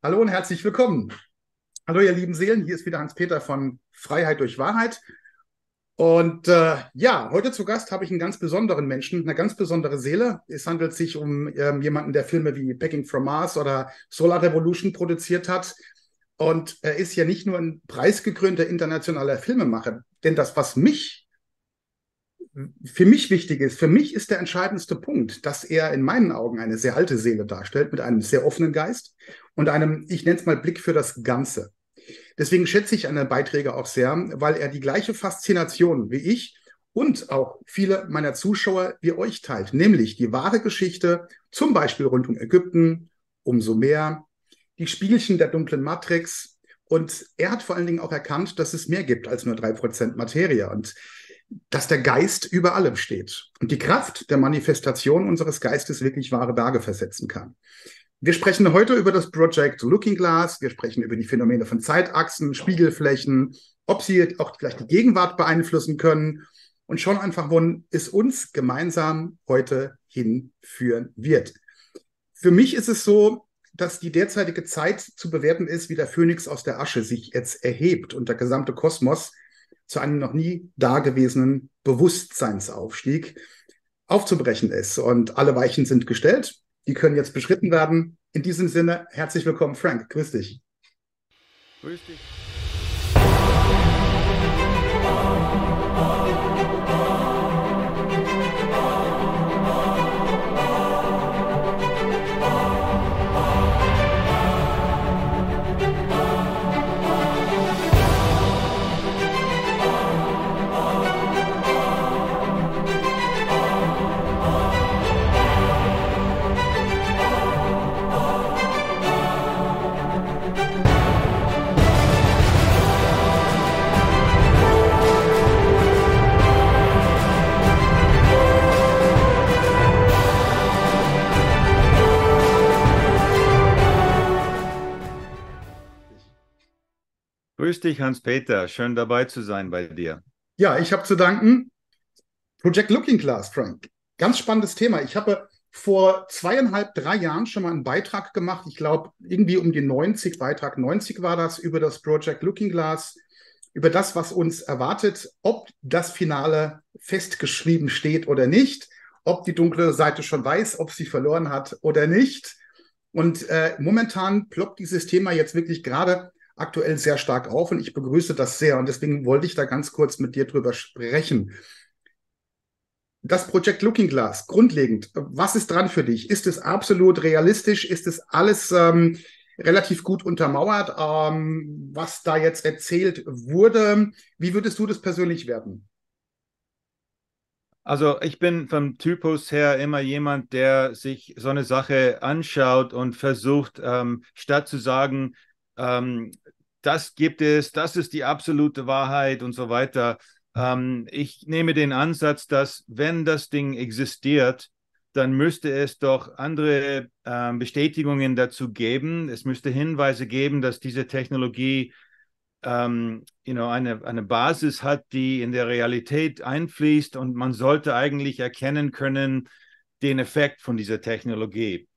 Hallo und herzlich willkommen. Hallo, ihr lieben Seelen, hier ist wieder Hans-Peter von Freiheit durch Wahrheit. Und äh, ja, heute zu Gast habe ich einen ganz besonderen Menschen, eine ganz besondere Seele. Es handelt sich um ähm, jemanden, der Filme wie Packing from Mars oder Solar Revolution produziert hat. Und er ist ja nicht nur ein preisgekrönter internationaler Filmemacher, denn das, was mich für mich wichtig ist, für mich ist der entscheidendste Punkt, dass er in meinen Augen eine sehr alte Seele darstellt, mit einem sehr offenen Geist und einem, ich nenne es mal, Blick für das Ganze. Deswegen schätze ich seine Beiträge auch sehr, weil er die gleiche Faszination wie ich und auch viele meiner Zuschauer wie euch teilt, nämlich die wahre Geschichte, zum Beispiel rund um Ägypten, umso mehr, die Spielchen der dunklen Matrix. Und er hat vor allen Dingen auch erkannt, dass es mehr gibt als nur drei Prozent Materie. Und dass der Geist über allem steht und die Kraft der Manifestation unseres Geistes wirklich wahre Berge versetzen kann. Wir sprechen heute über das Project Looking Glass, wir sprechen über die Phänomene von Zeitachsen, Spiegelflächen, ob sie auch vielleicht die Gegenwart beeinflussen können und schon einfach, wo es uns gemeinsam heute hinführen wird. Für mich ist es so, dass die derzeitige Zeit zu bewerten ist, wie der Phönix aus der Asche sich jetzt erhebt und der gesamte Kosmos zu einem noch nie dagewesenen Bewusstseinsaufstieg aufzubrechen ist. Und alle Weichen sind gestellt. Die können jetzt beschritten werden. In diesem Sinne, herzlich willkommen, Frank. Grüß dich. Grüß dich. dich, Hans-Peter. Schön dabei zu sein bei dir. Ja, ich habe zu danken. Project Looking Glass, Frank. Ganz spannendes Thema. Ich habe vor zweieinhalb, drei Jahren schon mal einen Beitrag gemacht. Ich glaube, irgendwie um die 90, Beitrag 90 war das, über das Project Looking Glass, über das, was uns erwartet, ob das Finale festgeschrieben steht oder nicht, ob die dunkle Seite schon weiß, ob sie verloren hat oder nicht. Und äh, momentan ploppt dieses Thema jetzt wirklich gerade aktuell sehr stark auf und ich begrüße das sehr. Und deswegen wollte ich da ganz kurz mit dir drüber sprechen. Das Projekt Looking Glass, grundlegend, was ist dran für dich? Ist es absolut realistisch? Ist es alles ähm, relativ gut untermauert, ähm, was da jetzt erzählt wurde? Wie würdest du das persönlich werden? Also ich bin vom Typus her immer jemand, der sich so eine Sache anschaut und versucht, ähm, statt zu sagen, ähm, das gibt es, das ist die absolute Wahrheit und so weiter. Ähm, ich nehme den Ansatz, dass wenn das Ding existiert, dann müsste es doch andere äh, Bestätigungen dazu geben. Es müsste Hinweise geben, dass diese Technologie ähm, you know, eine, eine Basis hat, die in der Realität einfließt und man sollte eigentlich erkennen können den Effekt von dieser Technologie.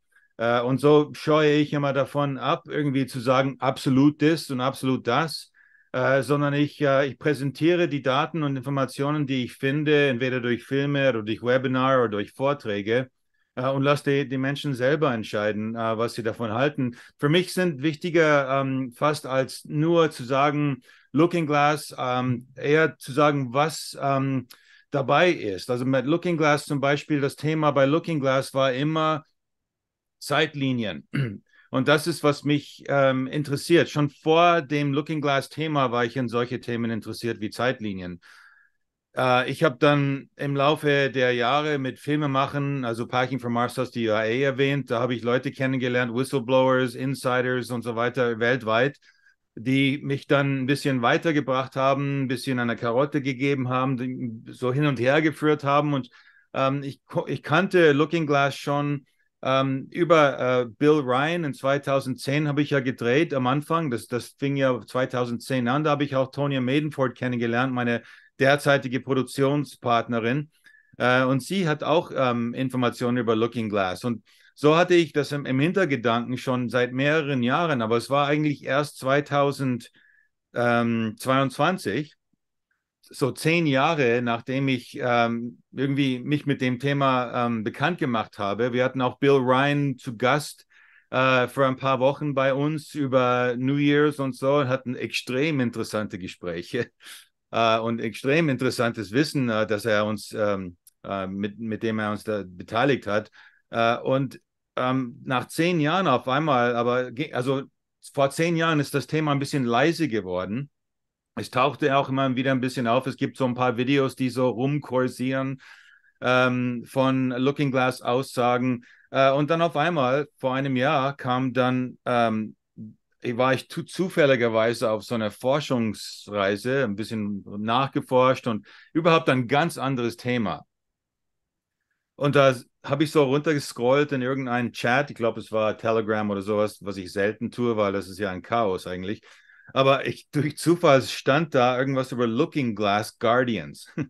Äh, und so scheue ich immer davon ab, irgendwie zu sagen, absolut das und absolut das, äh, sondern ich, äh, ich präsentiere die Daten und Informationen, die ich finde, entweder durch Filme oder durch Webinar oder durch Vorträge äh, und lass die, die Menschen selber entscheiden, äh, was sie davon halten. Für mich sind wichtiger ähm, fast als nur zu sagen, Looking Glass, ähm, eher zu sagen, was ähm, dabei ist. Also mit Looking Glass zum Beispiel, das Thema bei Looking Glass war immer Zeitlinien. Und das ist, was mich ähm, interessiert. Schon vor dem Looking Glass-Thema war ich in solche Themen interessiert wie Zeitlinien. Äh, ich habe dann im Laufe der Jahre mit Filme machen, also Parking from Mars, hast die UAE erwähnt, da habe ich Leute kennengelernt, Whistleblowers, Insiders und so weiter weltweit, die mich dann ein bisschen weitergebracht haben, ein bisschen eine Karotte gegeben haben, so hin und her geführt haben. Und ähm, ich, ich kannte Looking Glass schon ähm, über äh, Bill Ryan in 2010 habe ich ja gedreht am Anfang. Das, das fing ja 2010 an. Da habe ich auch Tonya Maidenford kennengelernt, meine derzeitige Produktionspartnerin. Äh, und sie hat auch ähm, Informationen über Looking Glass. Und so hatte ich das im, im, Hintergedanken schon seit mehreren Jahren, aber es war eigentlich erst 2022, so zehn Jahre, nachdem ich ähm, irgendwie mich mit dem Thema ähm, bekannt gemacht habe. Wir hatten auch Bill Ryan zu Gast äh, vor ein paar Wochen bei uns über New Year's und so und hatten extrem interessante Gespräche äh, und extrem interessantes Wissen, äh, dass er uns ähm, äh, mit, mit dem er uns da beteiligt hat. Äh, und ähm, nach zehn Jahren auf einmal, aber also vor zehn Jahren ist das Thema ein bisschen leise geworden es tauchte auch immer wieder ein bisschen auf. Es gibt so ein paar Videos, die so rumkursieren ähm, von Looking Glass Aussagen. Äh, und dann auf einmal, vor einem Jahr, kam dann, ähm, war ich zufälligerweise auf so einer Forschungsreise, ein bisschen nachgeforscht und überhaupt ein ganz anderes Thema. Und da habe ich so runtergescrollt in irgendeinen Chat, ich glaube, es war Telegram oder sowas, was ich selten tue, weil das ist ja ein Chaos eigentlich. Aber ich, durch Zufall stand da irgendwas über Looking Glass Guardians.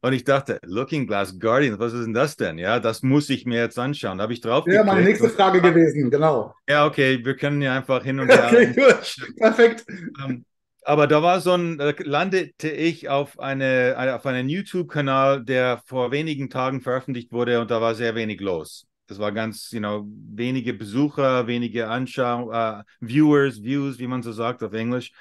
Und ich dachte, Looking Glass Guardians, was ist denn das denn? Ja, das muss ich mir jetzt anschauen. Habe ich drauf. Ja, meine nächste Frage gewesen, genau. Ja, okay, wir können ja einfach hin und her. okay, gut. Perfekt. Ähm, aber da war so ein, landete ich auf, eine, auf einen YouTube-Kanal, der vor wenigen Tagen veröffentlicht wurde und da war sehr wenig los es war ganz, you know, wenige Besucher, wenige Anschau uh, Viewers, Views, wie man so sagt auf Englisch.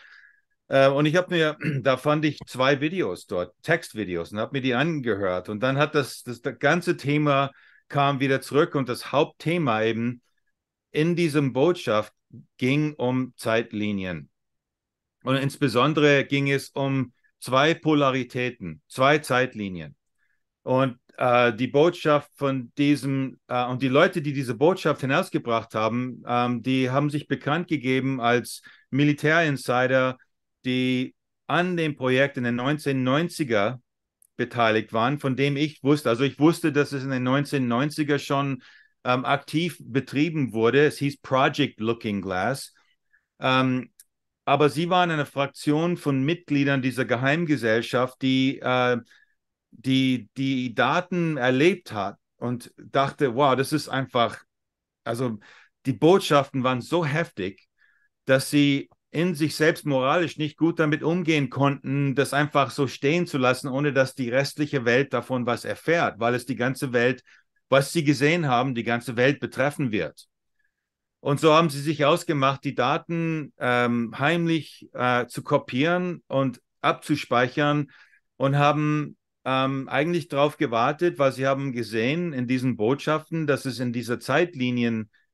Uh, und ich habe mir, da fand ich zwei Videos dort, Textvideos, und habe mir die angehört. Und dann hat das, das, das, ganze Thema kam wieder zurück und das Hauptthema eben in diesem Botschaft ging um Zeitlinien. Und insbesondere ging es um zwei Polaritäten, zwei Zeitlinien. Und äh, die Botschaft von diesem äh, und die Leute, die diese Botschaft hinausgebracht haben, ähm, die haben sich bekannt gegeben als Militärinsider, die an dem Projekt in den 1990er beteiligt waren, von dem ich wusste. Also ich wusste, dass es in den 1990er schon ähm, aktiv betrieben wurde. Es hieß Project Looking Glass. Ähm, aber sie waren eine Fraktion von Mitgliedern dieser Geheimgesellschaft, die äh, die die Daten erlebt hat und dachte, wow, das ist einfach, also die Botschaften waren so heftig, dass sie in sich selbst moralisch nicht gut damit umgehen konnten, das einfach so stehen zu lassen, ohne dass die restliche Welt davon was erfährt, weil es die ganze Welt, was sie gesehen haben, die ganze Welt betreffen wird. Und so haben sie sich ausgemacht, die Daten ähm, heimlich äh, zu kopieren und abzuspeichern und haben ähm, eigentlich darauf gewartet, weil sie haben gesehen in diesen Botschaften, dass es in dieser Zeitlinienprognose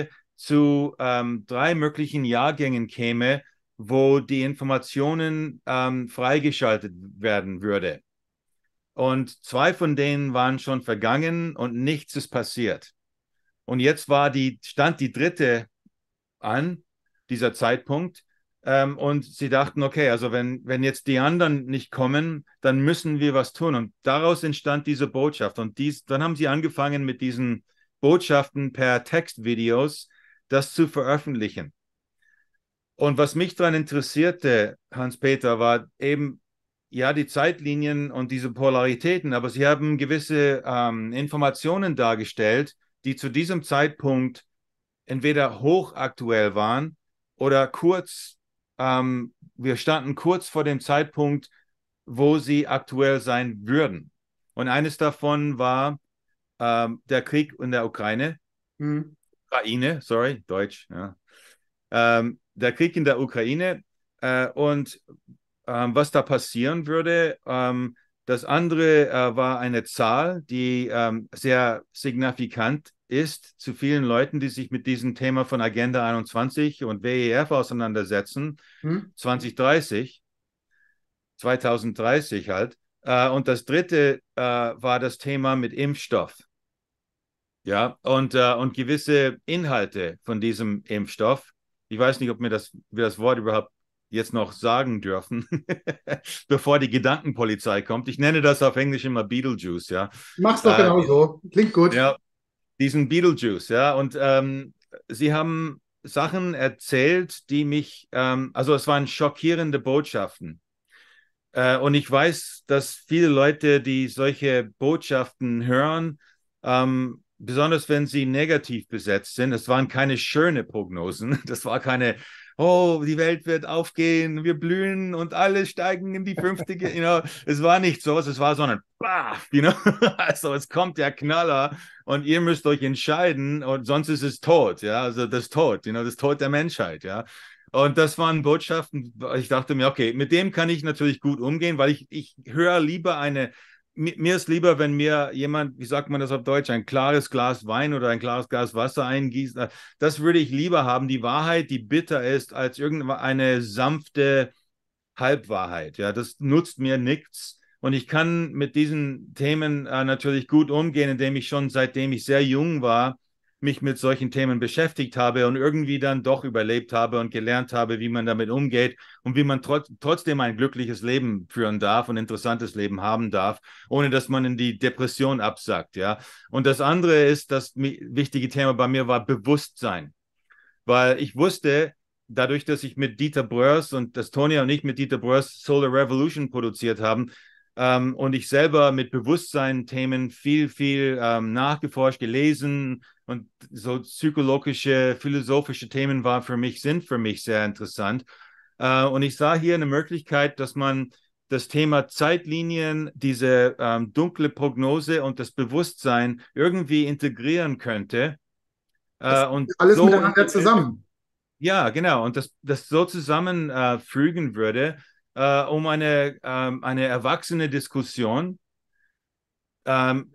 ähm, zu ähm, drei möglichen Jahrgängen käme, wo die Informationen ähm, freigeschaltet werden würde. Und zwei von denen waren schon vergangen und nichts ist passiert. Und jetzt war die, stand die dritte an, dieser Zeitpunkt, ähm, und sie dachten, okay, also wenn, wenn jetzt die anderen nicht kommen, dann müssen wir was tun. Und daraus entstand diese Botschaft. Und dies, dann haben sie angefangen mit diesen Botschaften per Textvideos, das zu veröffentlichen. Und was mich daran interessierte, Hans-Peter, war eben, ja, die Zeitlinien und diese Polaritäten, aber sie haben gewisse ähm, Informationen dargestellt, die zu diesem Zeitpunkt entweder hochaktuell waren oder kurz ähm, wir standen kurz vor dem Zeitpunkt, wo sie aktuell sein würden. Und eines davon war ähm, der Krieg in der Ukraine. Mhm. Ukraine, sorry, Deutsch. Ja. Ähm, der Krieg in der Ukraine äh, und ähm, was da passieren würde. Ähm, das andere äh, war eine Zahl, die ähm, sehr signifikant ist zu vielen Leuten, die sich mit diesem Thema von Agenda 21 und WEF auseinandersetzen, hm? 2030, 2030 halt. Äh, und das dritte äh, war das Thema mit Impfstoff. Ja, und, äh, und gewisse Inhalte von diesem Impfstoff. Ich weiß nicht, ob mir das, wir das Wort überhaupt jetzt noch sagen dürfen, bevor die Gedankenpolizei kommt. Ich nenne das auf Englisch immer Beetlejuice, ja. Mach's doch äh, so. Klingt gut. Ja, diesen Beetlejuice, ja. Und ähm, sie haben Sachen erzählt, die mich, ähm, also es waren schockierende Botschaften. Äh, und ich weiß, dass viele Leute, die solche Botschaften hören, ähm, besonders wenn sie negativ besetzt sind, es waren keine schönen Prognosen, das war keine oh, die Welt wird aufgehen, wir blühen und alle steigen in die fünfte. you know, es war nicht so, es war so ein Baff, you know? also es kommt der Knaller und ihr müsst euch entscheiden und sonst ist es tot, ja, also das Tod, you know, das Tod der Menschheit, ja. Und das waren Botschaften, ich dachte mir, okay, mit dem kann ich natürlich gut umgehen, weil ich, ich höre lieber eine mir, mir ist lieber, wenn mir jemand, wie sagt man das auf Deutsch, ein klares Glas Wein oder ein klares Glas Wasser eingießt. Äh, das würde ich lieber haben, die Wahrheit, die bitter ist, als irgendeine sanfte Halbwahrheit. Ja, das nutzt mir nichts. Und ich kann mit diesen Themen äh, natürlich gut umgehen, indem ich schon seitdem ich sehr jung war, mich mit solchen Themen beschäftigt habe und irgendwie dann doch überlebt habe und gelernt habe, wie man damit umgeht und wie man trot trotzdem ein glückliches Leben führen darf und interessantes Leben haben darf, ohne dass man in die Depression absackt, ja. Und das andere ist, das wichtige Thema bei mir war Bewusstsein, weil ich wusste, dadurch, dass ich mit Dieter Bröers und dass Tony und ich mit Dieter Bröers Solar Revolution produziert haben, ähm, und ich selber mit Bewusstsein-Themen viel, viel ähm, nachgeforscht, gelesen und so psychologische, philosophische Themen waren für mich, sind für mich sehr interessant. Äh, und ich sah hier eine Möglichkeit, dass man das Thema Zeitlinien, diese ähm, dunkle Prognose und das Bewusstsein irgendwie integrieren könnte. Äh, und alles so, miteinander zusammen. Ja, genau. Und das, das so zusammenfügen äh, würde, äh, um eine, ähm, eine erwachsene Diskussion ähm,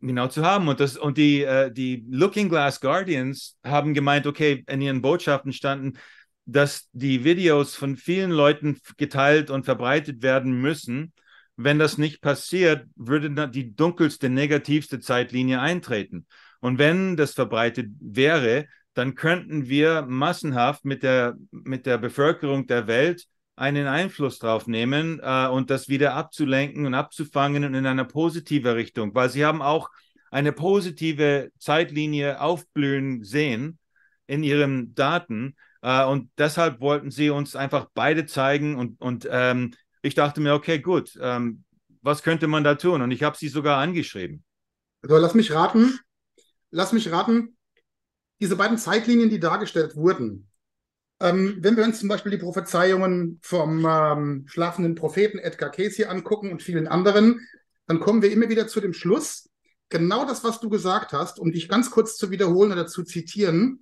genau zu haben. Und, das, und die, äh, die Looking Glass Guardians haben gemeint, okay, in ihren Botschaften standen, dass die Videos von vielen Leuten geteilt und verbreitet werden müssen. Wenn das nicht passiert, würde die dunkelste, negativste Zeitlinie eintreten. Und wenn das verbreitet wäre, dann könnten wir massenhaft mit der, mit der Bevölkerung der Welt einen Einfluss drauf nehmen äh, und das wieder abzulenken und abzufangen und in einer positiven Richtung, weil sie haben auch eine positive Zeitlinie aufblühen sehen in ihren Daten äh, und deshalb wollten sie uns einfach beide zeigen und, und ähm, ich dachte mir, okay, gut, ähm, was könnte man da tun? Und ich habe sie sogar angeschrieben. Also lass mich raten, lass mich raten, diese beiden Zeitlinien, die dargestellt wurden, ähm, wenn wir uns zum Beispiel die Prophezeiungen vom ähm, schlafenden Propheten Edgar Casey angucken und vielen anderen, dann kommen wir immer wieder zu dem Schluss, genau das, was du gesagt hast, um dich ganz kurz zu wiederholen oder zu zitieren,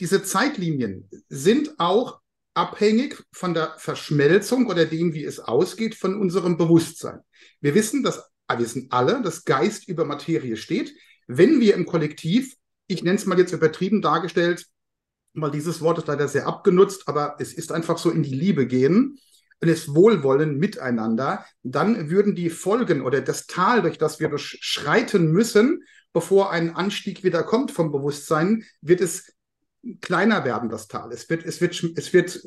diese Zeitlinien sind auch abhängig von der Verschmelzung oder dem, wie es ausgeht, von unserem Bewusstsein. Wir wissen, dass ah, wir wissen alle, dass Geist über Materie steht, wenn wir im Kollektiv, ich nenne es mal jetzt übertrieben dargestellt, mal dieses Wort ist leider sehr abgenutzt, aber es ist einfach so in die Liebe gehen und es Wohlwollen miteinander, dann würden die Folgen oder das Tal, durch das wir durchschreiten müssen, bevor ein Anstieg wieder kommt vom Bewusstsein, wird es kleiner werden, das Tal. Es wird, es wird, es wird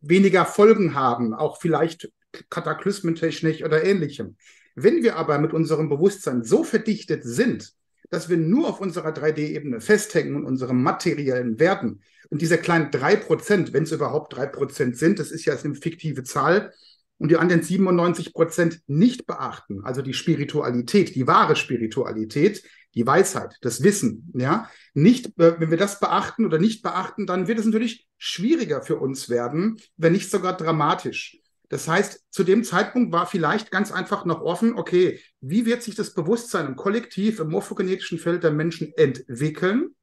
weniger Folgen haben, auch vielleicht kataklysmentechnisch oder ähnlichem. Wenn wir aber mit unserem Bewusstsein so verdichtet sind, dass wir nur auf unserer 3D-Ebene festhängen und unseren materiellen Werten und diese kleinen 3%, wenn es überhaupt 3% sind, das ist ja eine fiktive Zahl, und die anderen 97% nicht beachten, also die Spiritualität, die wahre Spiritualität, die Weisheit, das Wissen, ja, nicht, äh, wenn wir das beachten oder nicht beachten, dann wird es natürlich schwieriger für uns werden, wenn nicht sogar dramatisch. Das heißt, zu dem Zeitpunkt war vielleicht ganz einfach noch offen, okay, wie wird sich das Bewusstsein im Kollektiv, im morphogenetischen Feld der Menschen entwickeln?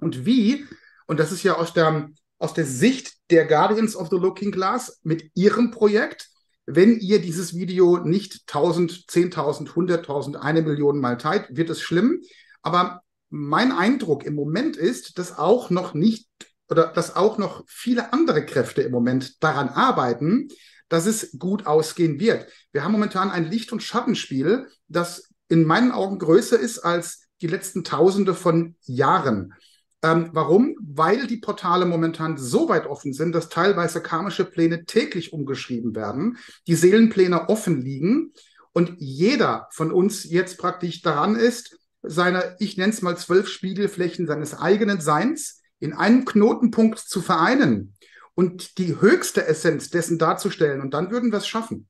Und wie, und das ist ja aus der, aus der Sicht der Guardians of the Looking Glass mit ihrem Projekt, wenn ihr dieses Video nicht 1000, 10.000, 100.000, eine Million Mal teilt, wird es schlimm. Aber mein Eindruck im Moment ist, dass auch noch nicht oder dass auch noch viele andere Kräfte im Moment daran arbeiten, dass es gut ausgehen wird. Wir haben momentan ein Licht- und Schattenspiel, das in meinen Augen größer ist als die letzten Tausende von Jahren. Ähm, warum? Weil die Portale momentan so weit offen sind, dass teilweise karmische Pläne täglich umgeschrieben werden, die Seelenpläne offen liegen und jeder von uns jetzt praktisch daran ist, seine, ich nenne es mal zwölf Spiegelflächen seines eigenen Seins in einem Knotenpunkt zu vereinen und die höchste Essenz dessen darzustellen. Und dann würden wir es schaffen.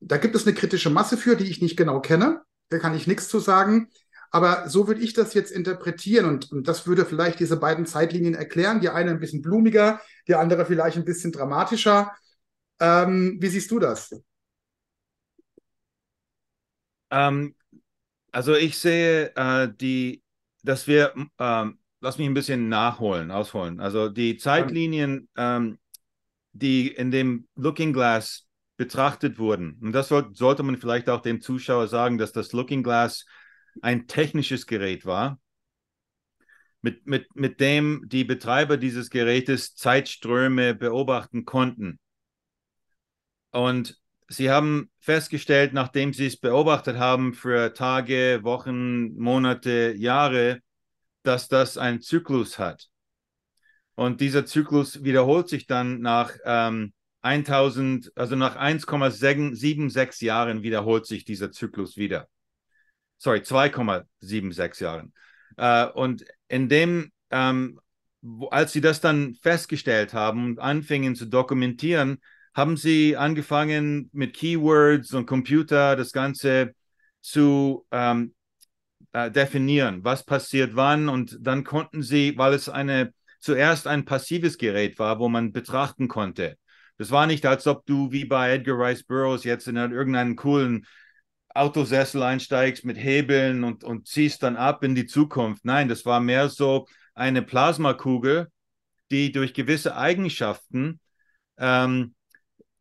Da gibt es eine kritische Masse für, die ich nicht genau kenne. Da kann ich nichts zu sagen. Aber so würde ich das jetzt interpretieren und, und, das würde vielleicht diese beiden Zeitlinien erklären. Die eine ein bisschen blumiger, die andere vielleicht ein bisschen dramatischer. Ähm, wie siehst du das? Ähm, also ich sehe äh, die, dass wir ähm, lass mich ein bisschen nachholen, ausholen. Also die Zeitlinien, ähm, die in dem Looking Glass betrachtet wurden, und das soll, sollte man vielleicht auch dem Zuschauer sagen, dass das Looking Glass ein technisches Gerät war, mit, mit, mit dem die Betreiber dieses Gerätes Zeitströme beobachten konnten. Und sie haben festgestellt, nachdem sie es beobachtet haben für Tage, Wochen, Monate, Jahre, dass das einen Zyklus hat. Und dieser Zyklus wiederholt sich dann nach ähm, 1000, also nach 1,76 Jahren wiederholt sich dieser Zyklus wieder. Sorry, 2,76 Jahren. Äh, und in dem, ähm, als sie das dann festgestellt haben und anfingen zu dokumentieren, haben sie angefangen mit Keywords und Computer das Ganze zu ähm, äh, definieren, was passiert wann. Und dann konnten sie, weil es eine zuerst ein passives Gerät war, wo man betrachten konnte. Das war nicht, als ob du wie bei Edgar Rice Burroughs jetzt in irgendeinen coolen Autosessel einsteigst mit Hebeln und, und ziehst dann ab in die Zukunft. Nein, das war mehr so eine Plasmakugel, die durch gewisse Eigenschaften ähm,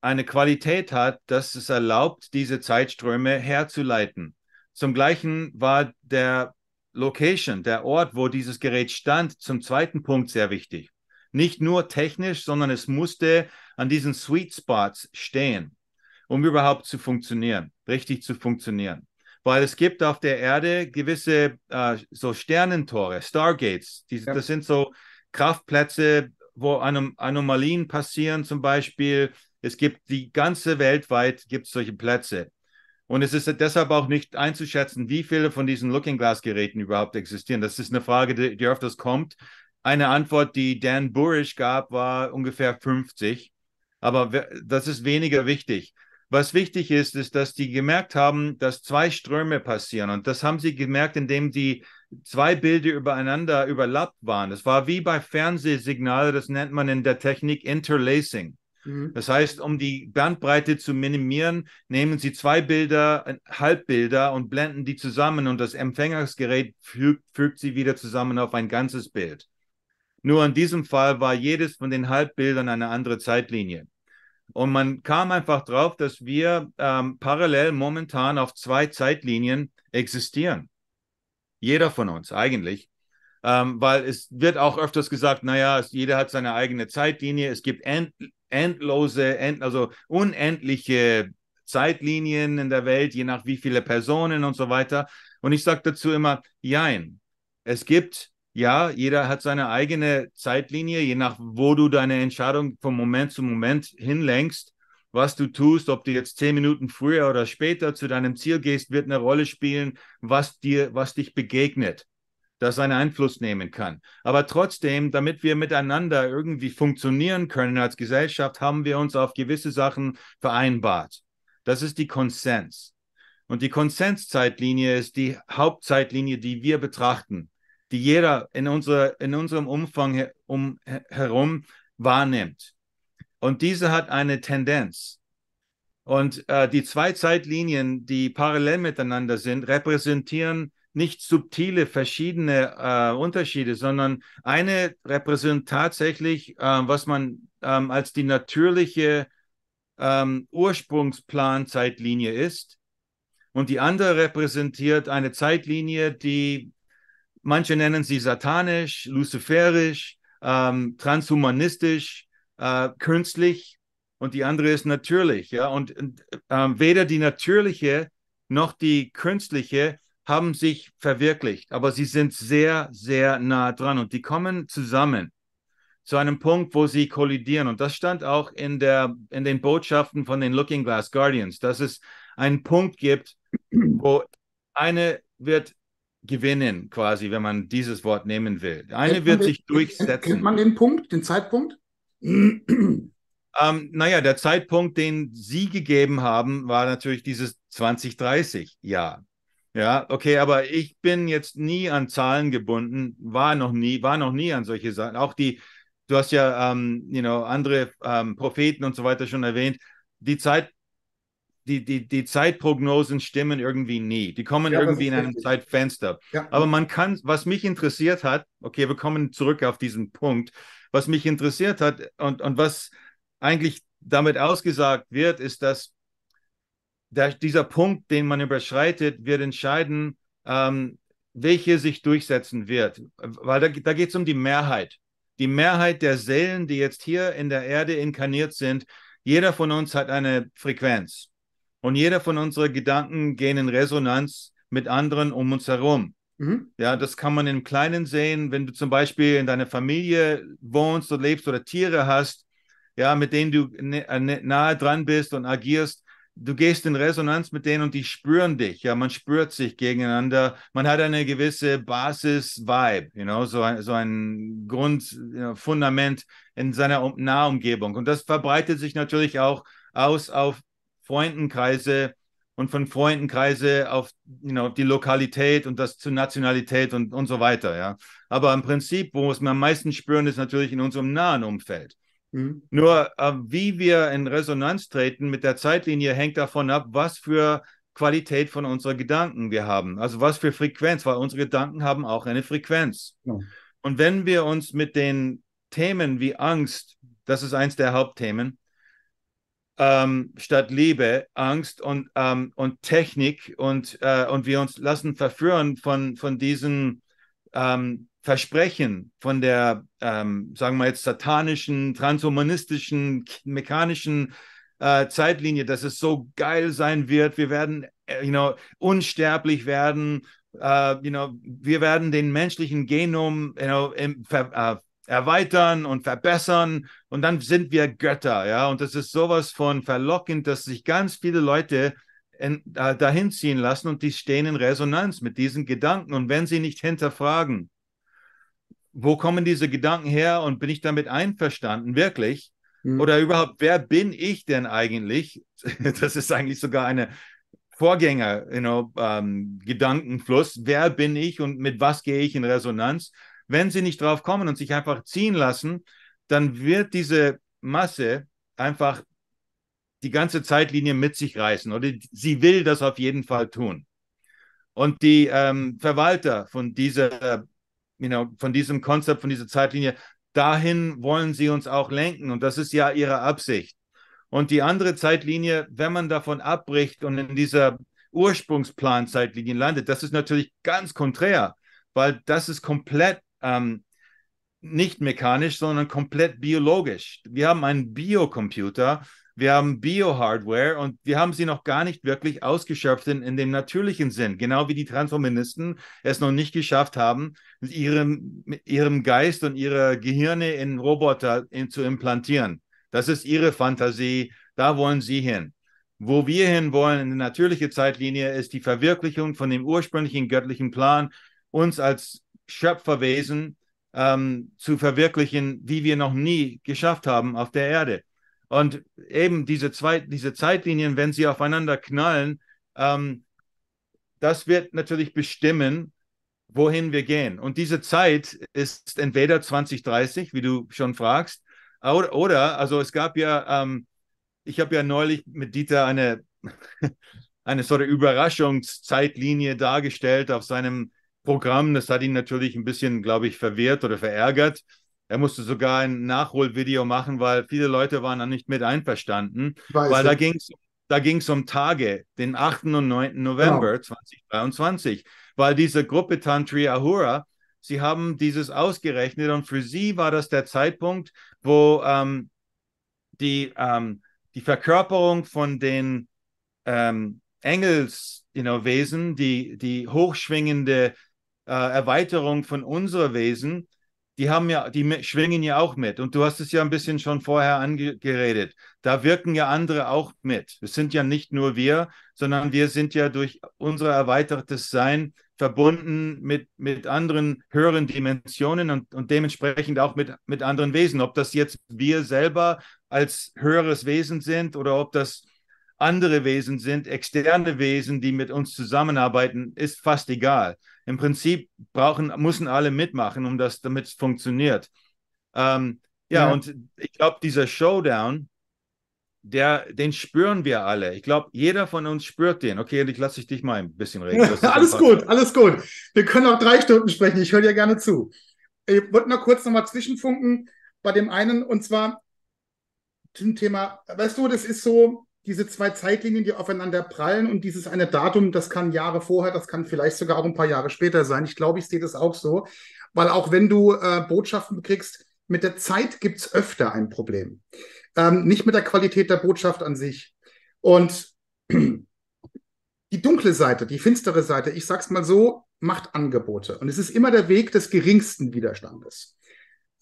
eine Qualität hat, dass es erlaubt, diese Zeitströme herzuleiten. Zum gleichen war der Location, der Ort, wo dieses Gerät stand, zum zweiten Punkt sehr wichtig. Nicht nur technisch, sondern es musste an diesen Sweet Spots stehen, um überhaupt zu funktionieren, richtig zu funktionieren. Weil es gibt auf der Erde gewisse äh, so Sternentore, Stargates. Die, ja. Das sind so Kraftplätze, wo Anom Anomalien passieren zum Beispiel. Es gibt die ganze weltweit gibt solche Plätze. Und es ist deshalb auch nicht einzuschätzen, wie viele von diesen Looking Glass-Geräten überhaupt existieren. Das ist eine Frage, die, die öfters kommt. Eine Antwort, die Dan Burish gab, war ungefähr 50. Aber das ist weniger wichtig. Was wichtig ist, ist, dass die gemerkt haben, dass zwei Ströme passieren. Und das haben sie gemerkt, indem die zwei Bilder übereinander überlappt waren. Das war wie bei Fernsehsignalen, das nennt man in der Technik Interlacing. Mhm. Das heißt, um die Bandbreite zu minimieren, nehmen Sie zwei Bilder, äh, Halbbilder und blenden die zusammen und das Empfängersgerät fügt, fügt sie wieder zusammen auf ein ganzes Bild. Nur in diesem Fall war jedes von den Halbbildern eine andere Zeitlinie. Und man kam einfach drauf, dass wir ähm, parallel momentan auf zwei Zeitlinien existieren. Jeder von uns eigentlich. Ähm, weil es wird auch öfters gesagt, naja, es, jeder hat seine eigene Zeitlinie. Es gibt endlose, end, also unendliche Zeitlinien in der Welt, je nach wie viele Personen und so weiter. Und ich sage dazu immer, jein. Es gibt, ja, jeder hat seine eigene Zeitlinie, je nach wo du deine Entscheidung vom Moment zu Moment hinlenkst. Was du tust, ob du jetzt zehn Minuten früher oder später zu deinem Ziel gehst, wird eine Rolle spielen, was dir, was dich begegnet das einen Einfluss nehmen kann. Aber trotzdem, damit wir miteinander irgendwie funktionieren können als Gesellschaft, haben wir uns auf gewisse Sachen vereinbart. Das ist die Konsens. Und die Konsenszeitlinie ist die Hauptzeitlinie, die wir betrachten, die jeder in, unsere, in unserem Umfang um, herum wahrnimmt. Und diese hat eine Tendenz. Und äh, die zwei Zeitlinien, die parallel miteinander sind, repräsentieren nicht subtile verschiedene äh, Unterschiede, sondern eine repräsentiert tatsächlich, äh, was man ähm, als die natürliche ähm, Ursprungsplanzeitlinie ist. Und die andere repräsentiert eine Zeitlinie, die manche nennen sie satanisch, luciferisch, ähm, transhumanistisch, äh, künstlich. Und die andere ist natürlich. Ja? Und äh, äh, weder die natürliche noch die künstliche haben sich verwirklicht, aber sie sind sehr, sehr nah dran und die kommen zusammen zu einem Punkt, wo sie kollidieren. Und das stand auch in, der, in den Botschaften von den Looking Glass Guardians, dass es einen Punkt gibt, wo eine wird gewinnen, quasi, wenn man dieses Wort nehmen will. Eine wird sich durchsetzen. Kennt man den Punkt, den Zeitpunkt? ähm, naja, der Zeitpunkt, den Sie gegeben haben, war natürlich dieses 2030 Jahr. Ja, okay, aber ich bin jetzt nie an Zahlen gebunden, war noch nie, war noch nie an solche Sachen. Auch die, du hast ja, ähm, you know, andere ähm, Propheten und so weiter schon erwähnt. Die Zeit, die, die, die Zeitprognosen stimmen irgendwie nie. Die kommen ja, irgendwie in einem richtig. Zeitfenster. Ja. Aber man kann, was mich interessiert hat, okay, wir kommen zurück auf diesen Punkt. Was mich interessiert hat und, und was eigentlich damit ausgesagt wird, ist, dass der, dieser Punkt, den man überschreitet, wird entscheiden, ähm, welche sich durchsetzen wird. Weil da, da geht es um die Mehrheit. Die Mehrheit der Seelen, die jetzt hier in der Erde inkarniert sind, jeder von uns hat eine Frequenz. Und jeder von unseren Gedanken gehen in Resonanz mit anderen um uns herum. Mhm. Ja, das kann man im Kleinen sehen, wenn du zum Beispiel in deiner Familie wohnst oder lebst oder Tiere hast, ja, mit denen du äh, nahe dran bist und agierst, du gehst in Resonanz mit denen und die spüren dich. Ja, man spürt sich gegeneinander. Man hat eine gewisse Basis-Vibe, you know, so ein, so ein Grundfundament äh, in seiner Nahumgebung. Und das verbreitet sich natürlich auch aus auf Freundenkreise und von Freundenkreise auf you know, die Lokalität und das zu Nationalität und, und so weiter. Ja. Aber im Prinzip, wo es wir am meisten spüren, ist natürlich in unserem nahen Umfeld. Hm. Nur äh, wie wir in Resonanz treten mit der Zeitlinie hängt davon ab, was für Qualität von unseren Gedanken wir haben. Also was für Frequenz, weil unsere Gedanken haben auch eine Frequenz. Ja. Und wenn wir uns mit den Themen wie Angst, das ist eins der Hauptthemen, ähm, statt Liebe, Angst und, ähm, und Technik und, äh, und wir uns lassen verführen von, von diesen ähm, Versprechen von der, ähm, sagen wir jetzt, satanischen, transhumanistischen, mechanischen äh, Zeitlinie, dass es so geil sein wird, wir werden äh, you know, unsterblich werden, uh, you know, wir werden den menschlichen Genom you know, im, ver, uh, erweitern und verbessern und dann sind wir Götter, ja, und das ist sowas von verlockend, dass sich ganz viele Leute dahin ziehen lassen und die stehen in Resonanz mit diesen Gedanken. Und wenn sie nicht hinterfragen, wo kommen diese Gedanken her und bin ich damit einverstanden, wirklich? Mhm. Oder überhaupt, wer bin ich denn eigentlich? Das ist eigentlich sogar eine Vorgänger, you know, ähm, Gedankenfluss. Wer bin ich und mit was gehe ich in Resonanz? Wenn sie nicht drauf kommen und sich einfach ziehen lassen, dann wird diese Masse einfach die ganze Zeitlinie mit sich reißen oder sie will das auf jeden Fall tun. Und die ähm, Verwalter von dieser, äh, you know, von diesem Konzept, von dieser Zeitlinie, dahin wollen sie uns auch lenken und das ist ja ihre Absicht. Und die andere Zeitlinie, wenn man davon abbricht und in dieser Ursprungsplanzeitlinie landet, das ist natürlich ganz konträr, weil das ist komplett ähm, nicht mechanisch, sondern komplett biologisch. Wir haben einen Biocomputer, wir haben Bio-Hardware und wir haben sie noch gar nicht wirklich ausgeschöpft in, in dem natürlichen Sinn, genau wie die Transhumanisten es noch nicht geschafft haben, mit ihrem, mit ihrem Geist und ihre Gehirne in Roboter in, zu implantieren. Das ist ihre Fantasie, da wollen sie hin. Wo wir hin wollen in der natürlichen Zeitlinie ist die Verwirklichung von dem ursprünglichen göttlichen Plan, uns als Schöpferwesen ähm, zu verwirklichen, wie wir noch nie geschafft haben auf der Erde. Und eben diese, zwei, diese Zeitlinien, wenn sie aufeinander knallen, ähm, das wird natürlich bestimmen, wohin wir gehen. Und diese Zeit ist entweder 2030, wie du schon fragst, oder, oder also es gab ja, ähm, ich habe ja neulich mit Dieter eine, eine so eine Überraschungszeitlinie dargestellt auf seinem Programm. Das hat ihn natürlich ein bisschen, glaube ich, verwirrt oder verärgert. Er musste sogar ein Nachholvideo machen, weil viele Leute waren da nicht mit einverstanden. Weiß weil ja. da ging es da um Tage, den 8. und 9. Genau. November genau. 2023, weil diese Gruppe Tantri Ahura, sie haben dieses ausgerechnet und für sie war das der Zeitpunkt, wo ähm, die, ähm, die Verkörperung von den ähm, Engelswesen, you know, die, die hochschwingende äh, Erweiterung von unserer Wesen, die haben ja, die schwingen ja auch mit. Und du hast es ja ein bisschen schon vorher angeredet. Da wirken ja andere auch mit. Es sind ja nicht nur wir, sondern wir sind ja durch unser erweitertes Sein verbunden mit, mit anderen höheren Dimensionen und, und dementsprechend auch mit, mit anderen Wesen. Ob das jetzt wir selber als höheres Wesen sind oder ob das andere Wesen sind, externe Wesen, die mit uns zusammenarbeiten, ist fast egal. Im Prinzip brauchen, müssen alle mitmachen, um das, damit es funktioniert. Ähm, ja, ja, und ich glaube, dieser Showdown, der, den spüren wir alle. Ich glaube, jeder von uns spürt den. Okay, und ich lasse dich mal ein bisschen reden. alles gut, alles gut. Wir können auch drei Stunden sprechen. Ich höre dir gerne zu. Ich wollte noch kurz nochmal zwischenfunken bei dem einen und zwar zum Thema, weißt du, das ist so, diese zwei Zeitlinien, die aufeinander prallen und dieses eine Datum, das kann Jahre vorher, das kann vielleicht sogar auch ein paar Jahre später sein. Ich glaube, ich sehe das auch so, weil auch wenn du äh, Botschaften kriegst, mit der Zeit gibt es öfter ein Problem. Ähm, nicht mit der Qualität der Botschaft an sich. Und die dunkle Seite, die finstere Seite, ich sag's mal so, macht Angebote. Und es ist immer der Weg des geringsten Widerstandes.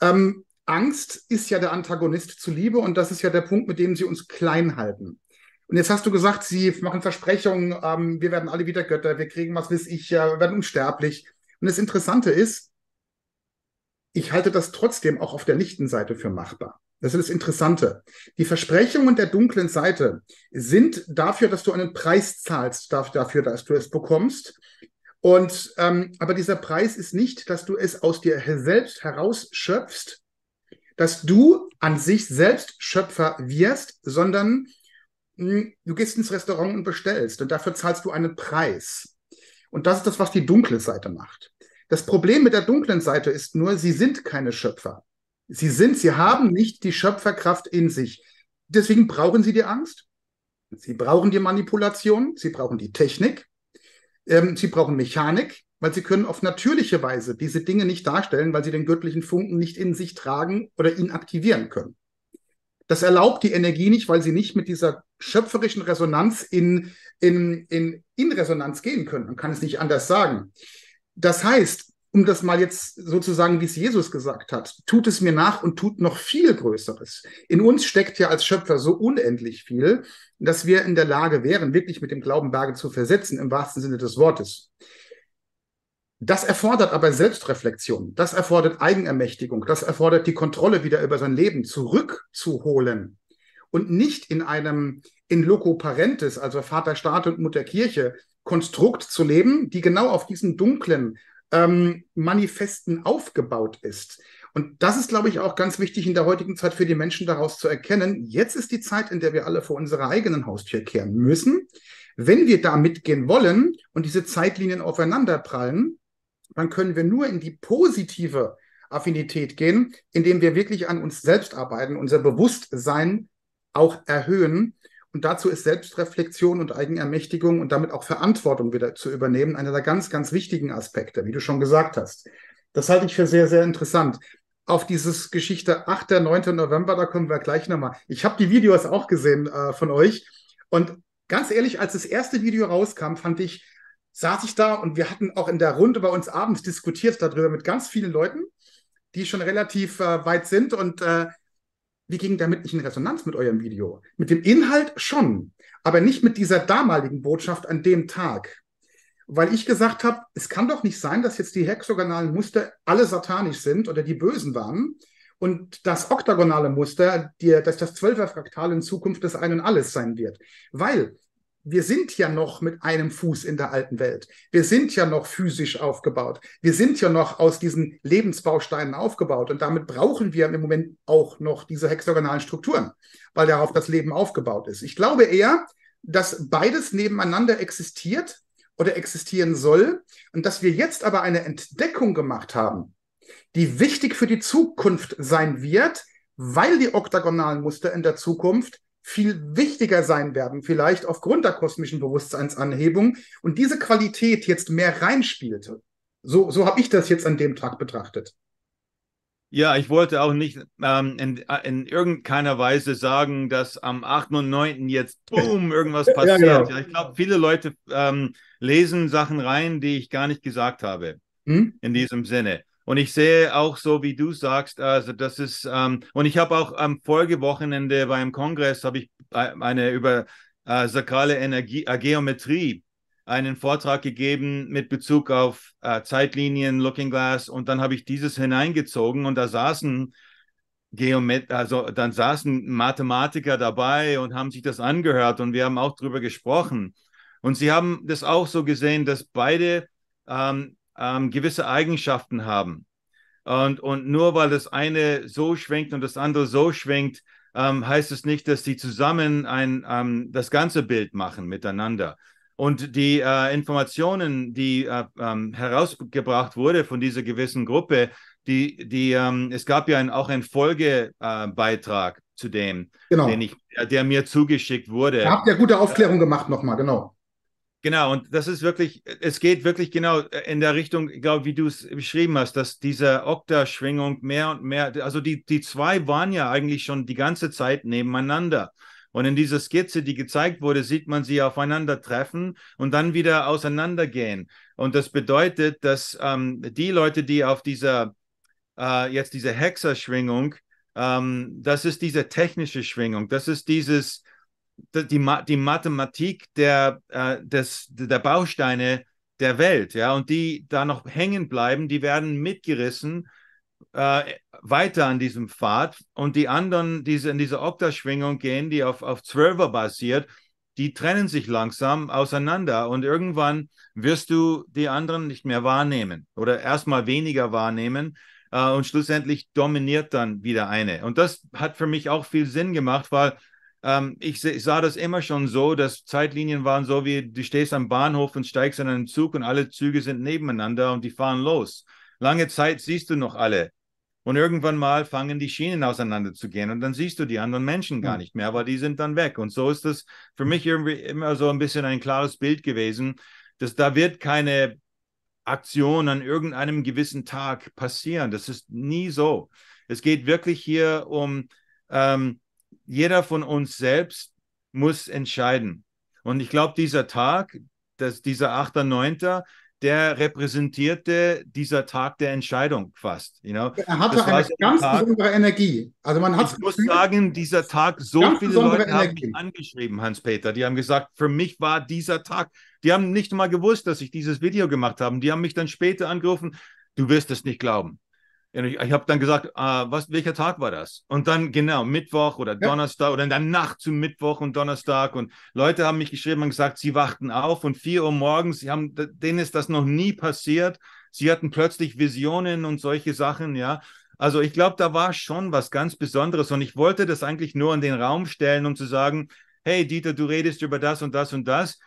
Ähm, Angst ist ja der Antagonist zu Liebe und das ist ja der Punkt, mit dem sie uns klein halten. Und jetzt hast du gesagt, sie machen Versprechungen, ähm, wir werden alle wieder Götter, wir kriegen was weiß ich, äh, wir werden unsterblich. Und das Interessante ist, ich halte das trotzdem auch auf der lichten Seite für machbar. Das ist das Interessante. Die Versprechungen der dunklen Seite sind dafür, dass du einen Preis zahlst, dafür, dass du es bekommst. Und ähm, aber dieser Preis ist nicht, dass du es aus dir selbst herausschöpfst, dass du an sich selbst Schöpfer wirst, sondern hm, du gehst ins Restaurant und bestellst und dafür zahlst du einen Preis. Und das ist das, was die dunkle Seite macht. Das Problem mit der dunklen Seite ist nur, sie sind keine Schöpfer. Sie sind, sie haben nicht die Schöpferkraft in sich. Deswegen brauchen sie die Angst. Sie brauchen die Manipulation. Sie brauchen die Technik. Ähm, sie brauchen Mechanik, weil sie können auf natürliche Weise diese Dinge nicht darstellen, weil sie den göttlichen Funken nicht in sich tragen oder ihn aktivieren können das erlaubt die Energie nicht, weil sie nicht mit dieser schöpferischen Resonanz in, in, in, in Resonanz gehen können. Man kann es nicht anders sagen. Das heißt, um das mal jetzt sozusagen, wie es Jesus gesagt hat, tut es mir nach und tut noch viel Größeres. In uns steckt ja als Schöpfer so unendlich viel, dass wir in der Lage wären, wirklich mit dem Glauben Berge zu versetzen, im wahrsten Sinne des Wortes. Das erfordert aber Selbstreflexion, das erfordert Eigenermächtigung, das erfordert die Kontrolle wieder über sein Leben zurückzuholen und nicht in einem in loco parentis, also Vater Staat und Mutter Kirche, Konstrukt zu leben, die genau auf diesen dunklen ähm, Manifesten aufgebaut ist. Und das ist, glaube ich, auch ganz wichtig in der heutigen Zeit für die Menschen daraus zu erkennen. Jetzt ist die Zeit, in der wir alle vor unsere eigenen Haustür kehren müssen. Wenn wir da mitgehen wollen und diese Zeitlinien aufeinanderprallen, dann können wir nur in die positive Affinität gehen, indem wir wirklich an uns selbst arbeiten, unser Bewusstsein auch erhöhen. Und dazu ist Selbstreflexion und Eigenermächtigung und damit auch Verantwortung wieder zu übernehmen einer der ganz, ganz wichtigen Aspekte, wie du schon gesagt hast. Das halte ich für sehr, sehr interessant. Auf dieses Geschichte 8. der 9. November, da kommen wir gleich nochmal. Ich habe die Videos auch gesehen äh, von euch. Und ganz ehrlich, als das erste Video rauskam, fand ich saß ich da und wir hatten auch in der Runde bei uns abends diskutiert darüber mit ganz vielen Leuten, die schon relativ äh, weit sind und äh, wir gingen damit nicht in Resonanz mit eurem Video. Mit dem Inhalt schon, aber nicht mit dieser damaligen Botschaft an dem Tag. Weil ich gesagt habe, es kann doch nicht sein, dass jetzt die hexagonalen Muster alle satanisch sind oder die Bösen waren und das oktagonale Muster, die, dass das Zwölferfraktal in Zukunft das Ein und Alles sein wird. Weil wir sind ja noch mit einem Fuß in der alten Welt. Wir sind ja noch physisch aufgebaut. Wir sind ja noch aus diesen Lebensbausteinen aufgebaut. Und damit brauchen wir im Moment auch noch diese hexagonalen Strukturen, weil darauf das Leben aufgebaut ist. Ich glaube eher, dass beides nebeneinander existiert oder existieren soll und dass wir jetzt aber eine Entdeckung gemacht haben, die wichtig für die Zukunft sein wird, weil die oktagonalen Muster in der Zukunft viel wichtiger sein werden, vielleicht aufgrund der kosmischen Bewusstseinsanhebung und diese Qualität jetzt mehr reinspielte. So, so habe ich das jetzt an dem Tag betrachtet. Ja, ich wollte auch nicht ähm, in, äh, in, irgendeiner Weise sagen, dass am 8. und 9. jetzt boom, irgendwas passiert. Genau. ja, genau. Ich glaube, viele Leute ähm, lesen Sachen rein, die ich gar nicht gesagt habe. Hm? In diesem Sinne. Und ich sehe auch so, wie du sagst, also das ist, ähm, und ich habe auch am Folgewochenende beim Kongress, habe ich eine über äh, sakrale Energie, äh, Geometrie einen Vortrag gegeben mit Bezug auf äh, Zeitlinien, Looking Glass und dann habe ich dieses hineingezogen und da saßen Geomet also dann saßen Mathematiker dabei und haben sich das angehört und wir haben auch darüber gesprochen und sie haben das auch so gesehen, dass beide ähm, ähm, gewisse Eigenschaften haben. Und, und nur weil das eine so schwenkt und das andere so schwenkt, ähm, heißt es nicht, dass die zusammen ein, ähm, das ganze Bild machen miteinander. Und die äh, Informationen, die äh, ähm, herausgebracht wurde von dieser gewissen Gruppe, die, die, ähm, es gab ja ein, auch einen Folgebeitrag zu dem, genau. ich, der mir zugeschickt wurde. Ihr habt ja gute Aufklärung gemacht nochmal, genau. Genau, und das ist wirklich, es geht wirklich genau äh, in der Richtung, ich glaube, wie du es beschrieben hast, dass diese Okta-Schwingung mehr und mehr, also die, die zwei waren ja eigentlich schon die ganze Zeit nebeneinander. Und in dieser Skizze, die gezeigt wurde, sieht man sie aufeinander treffen und dann wieder auseinandergehen. Und das bedeutet, dass ähm, die Leute, die auf dieser, äh, jetzt diese Hexerschwingung, ähm, das ist diese technische Schwingung, das ist dieses, die, die Mathematik der, äh, des, der Bausteine der Welt, ja, und die da noch hängen bleiben, die werden mitgerissen äh, weiter an diesem Pfad und die anderen, die in diese Oktaschwingung gehen, die auf, auf Zwölfer basiert, die trennen sich langsam auseinander und irgendwann wirst du die anderen nicht mehr wahrnehmen oder erstmal weniger wahrnehmen äh, und schlussendlich dominiert dann wieder eine. Und das hat für mich auch viel Sinn gemacht, weil ähm, ich, ich, sah das immer schon so, dass Zeitlinien waren so wie, du stehst am Bahnhof und steigst in einen Zug und alle Züge sind nebeneinander und die fahren los. Lange Zeit siehst du noch alle. Und irgendwann mal fangen die Schienen auseinander zu gehen und dann siehst du die anderen Menschen gar hm. nicht mehr, weil die sind dann weg. Und so ist das für mich irgendwie immer so ein bisschen ein klares Bild gewesen, dass da wird keine Aktion an irgendeinem gewissen Tag passieren. Das ist nie so. Es geht wirklich hier um ähm, jeder von uns selbst muss entscheiden. Und ich glaube, dieser Tag, das, dieser 8.9., der repräsentierte dieser Tag der Entscheidung fast. You know? Er hatte das eine ganz Tag, besondere Energie. Also man hat ich muss sagen, dieser Tag, so viele Leute Energie. haben mich angeschrieben, Hans-Peter. Die haben gesagt, für mich war dieser Tag, die haben nicht mal gewusst, dass ich dieses Video gemacht habe. Die haben mich dann später angerufen, du wirst es nicht glauben ich, ich habe dann gesagt, äh, was, welcher Tag war das? Und dann genau, Mittwoch oder Donnerstag ja. oder in der Nacht zum Mittwoch und Donnerstag. Und Leute haben mich geschrieben und gesagt, sie wachten auf und 4 Uhr morgens, sie haben, denen ist das noch nie passiert. Sie hatten plötzlich Visionen und solche Sachen, ja. Also ich glaube, da war schon was ganz Besonderes. Und ich wollte das eigentlich nur in den Raum stellen, um zu sagen, hey Dieter, du redest über das und das und das.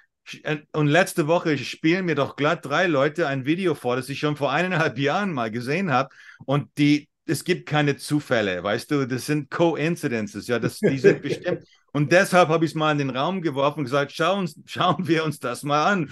Äh, und letzte Woche spielen mir doch glatt drei Leute ein Video vor, das ich schon vor eineinhalb Jahren mal gesehen habe. Und die, es gibt keine Zufälle, weißt du, das sind Coincidences, ja, das, die sind bestimmt. Und deshalb habe ich es mal in den Raum geworfen und gesagt, schau uns, schauen wir uns das mal an.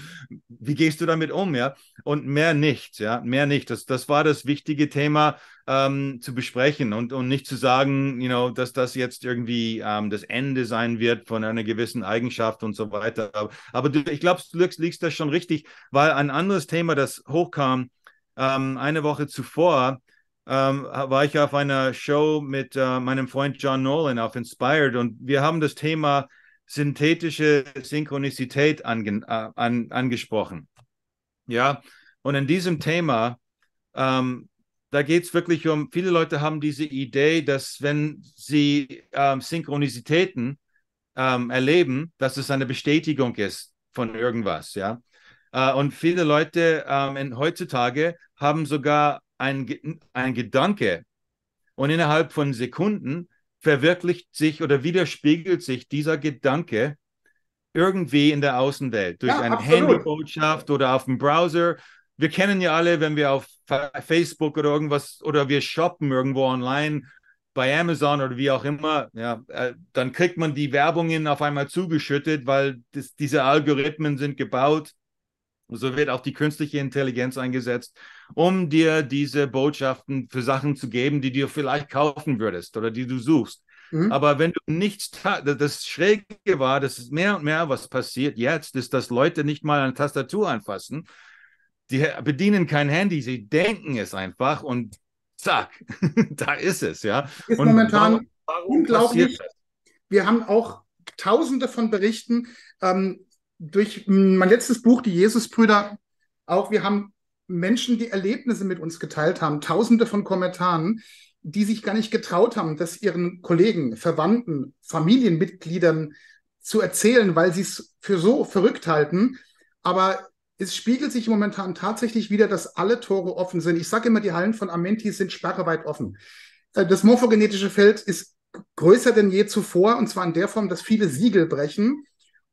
Wie gehst du damit um, ja? Und mehr nicht, ja, mehr nicht. Das, das war das wichtige Thema ähm, zu besprechen und, und nicht zu sagen, you know, dass das jetzt irgendwie ähm, das Ende sein wird von einer gewissen Eigenschaft und so weiter. Aber, aber du, ich glaube, du liegst da schon richtig, weil ein anderes Thema, das hochkam ähm, eine Woche zuvor, ähm, war ich auf einer Show mit äh, meinem Freund John Nolan auf Inspired und wir haben das Thema synthetische Synchronizität ange äh, an, angesprochen. Ja, und in diesem Thema, ähm, da geht es wirklich um, viele Leute haben diese Idee, dass wenn sie ähm, Synchronizitäten ähm, erleben, dass es eine Bestätigung ist von irgendwas, ja. Äh, und viele Leute ähm, in, heutzutage haben sogar ein, ein Gedanke und innerhalb von Sekunden verwirklicht sich oder widerspiegelt sich dieser Gedanke irgendwie in der Außenwelt durch ja, eine absolut. Handybotschaft oder auf dem Browser. Wir kennen ja alle, wenn wir auf Facebook oder irgendwas oder wir shoppen irgendwo online bei Amazon oder wie auch immer, ja, äh, dann kriegt man die Werbungen auf einmal zugeschüttet, weil das, diese Algorithmen sind gebaut. So wird auch die künstliche Intelligenz eingesetzt, um dir diese Botschaften für Sachen zu geben, die du vielleicht kaufen würdest oder die du suchst. Mhm. Aber wenn du nichts das Schräge war, das ist mehr und mehr, was passiert jetzt, ist, dass Leute nicht mal eine Tastatur anfassen. Die bedienen kein Handy, sie denken es einfach und zack, da ist es, ja. Ist und momentan warum, warum unglaublich. Wir haben auch tausende von Berichten ähm, durch mein letztes Buch, die Jesusbrüder, auch wir haben Menschen, die Erlebnisse mit uns geteilt haben, tausende von Kommentaren, die sich gar nicht getraut haben, das ihren Kollegen, Verwandten, Familienmitgliedern zu erzählen, weil sie es für so verrückt halten. Aber es spiegelt sich momentan tatsächlich wieder, dass alle Tore offen sind. Ich sage immer, die Hallen von Amenti sind sperreweit offen. Äh, das morphogenetische Feld ist größer denn je zuvor, und zwar in der Form, dass viele Siegel brechen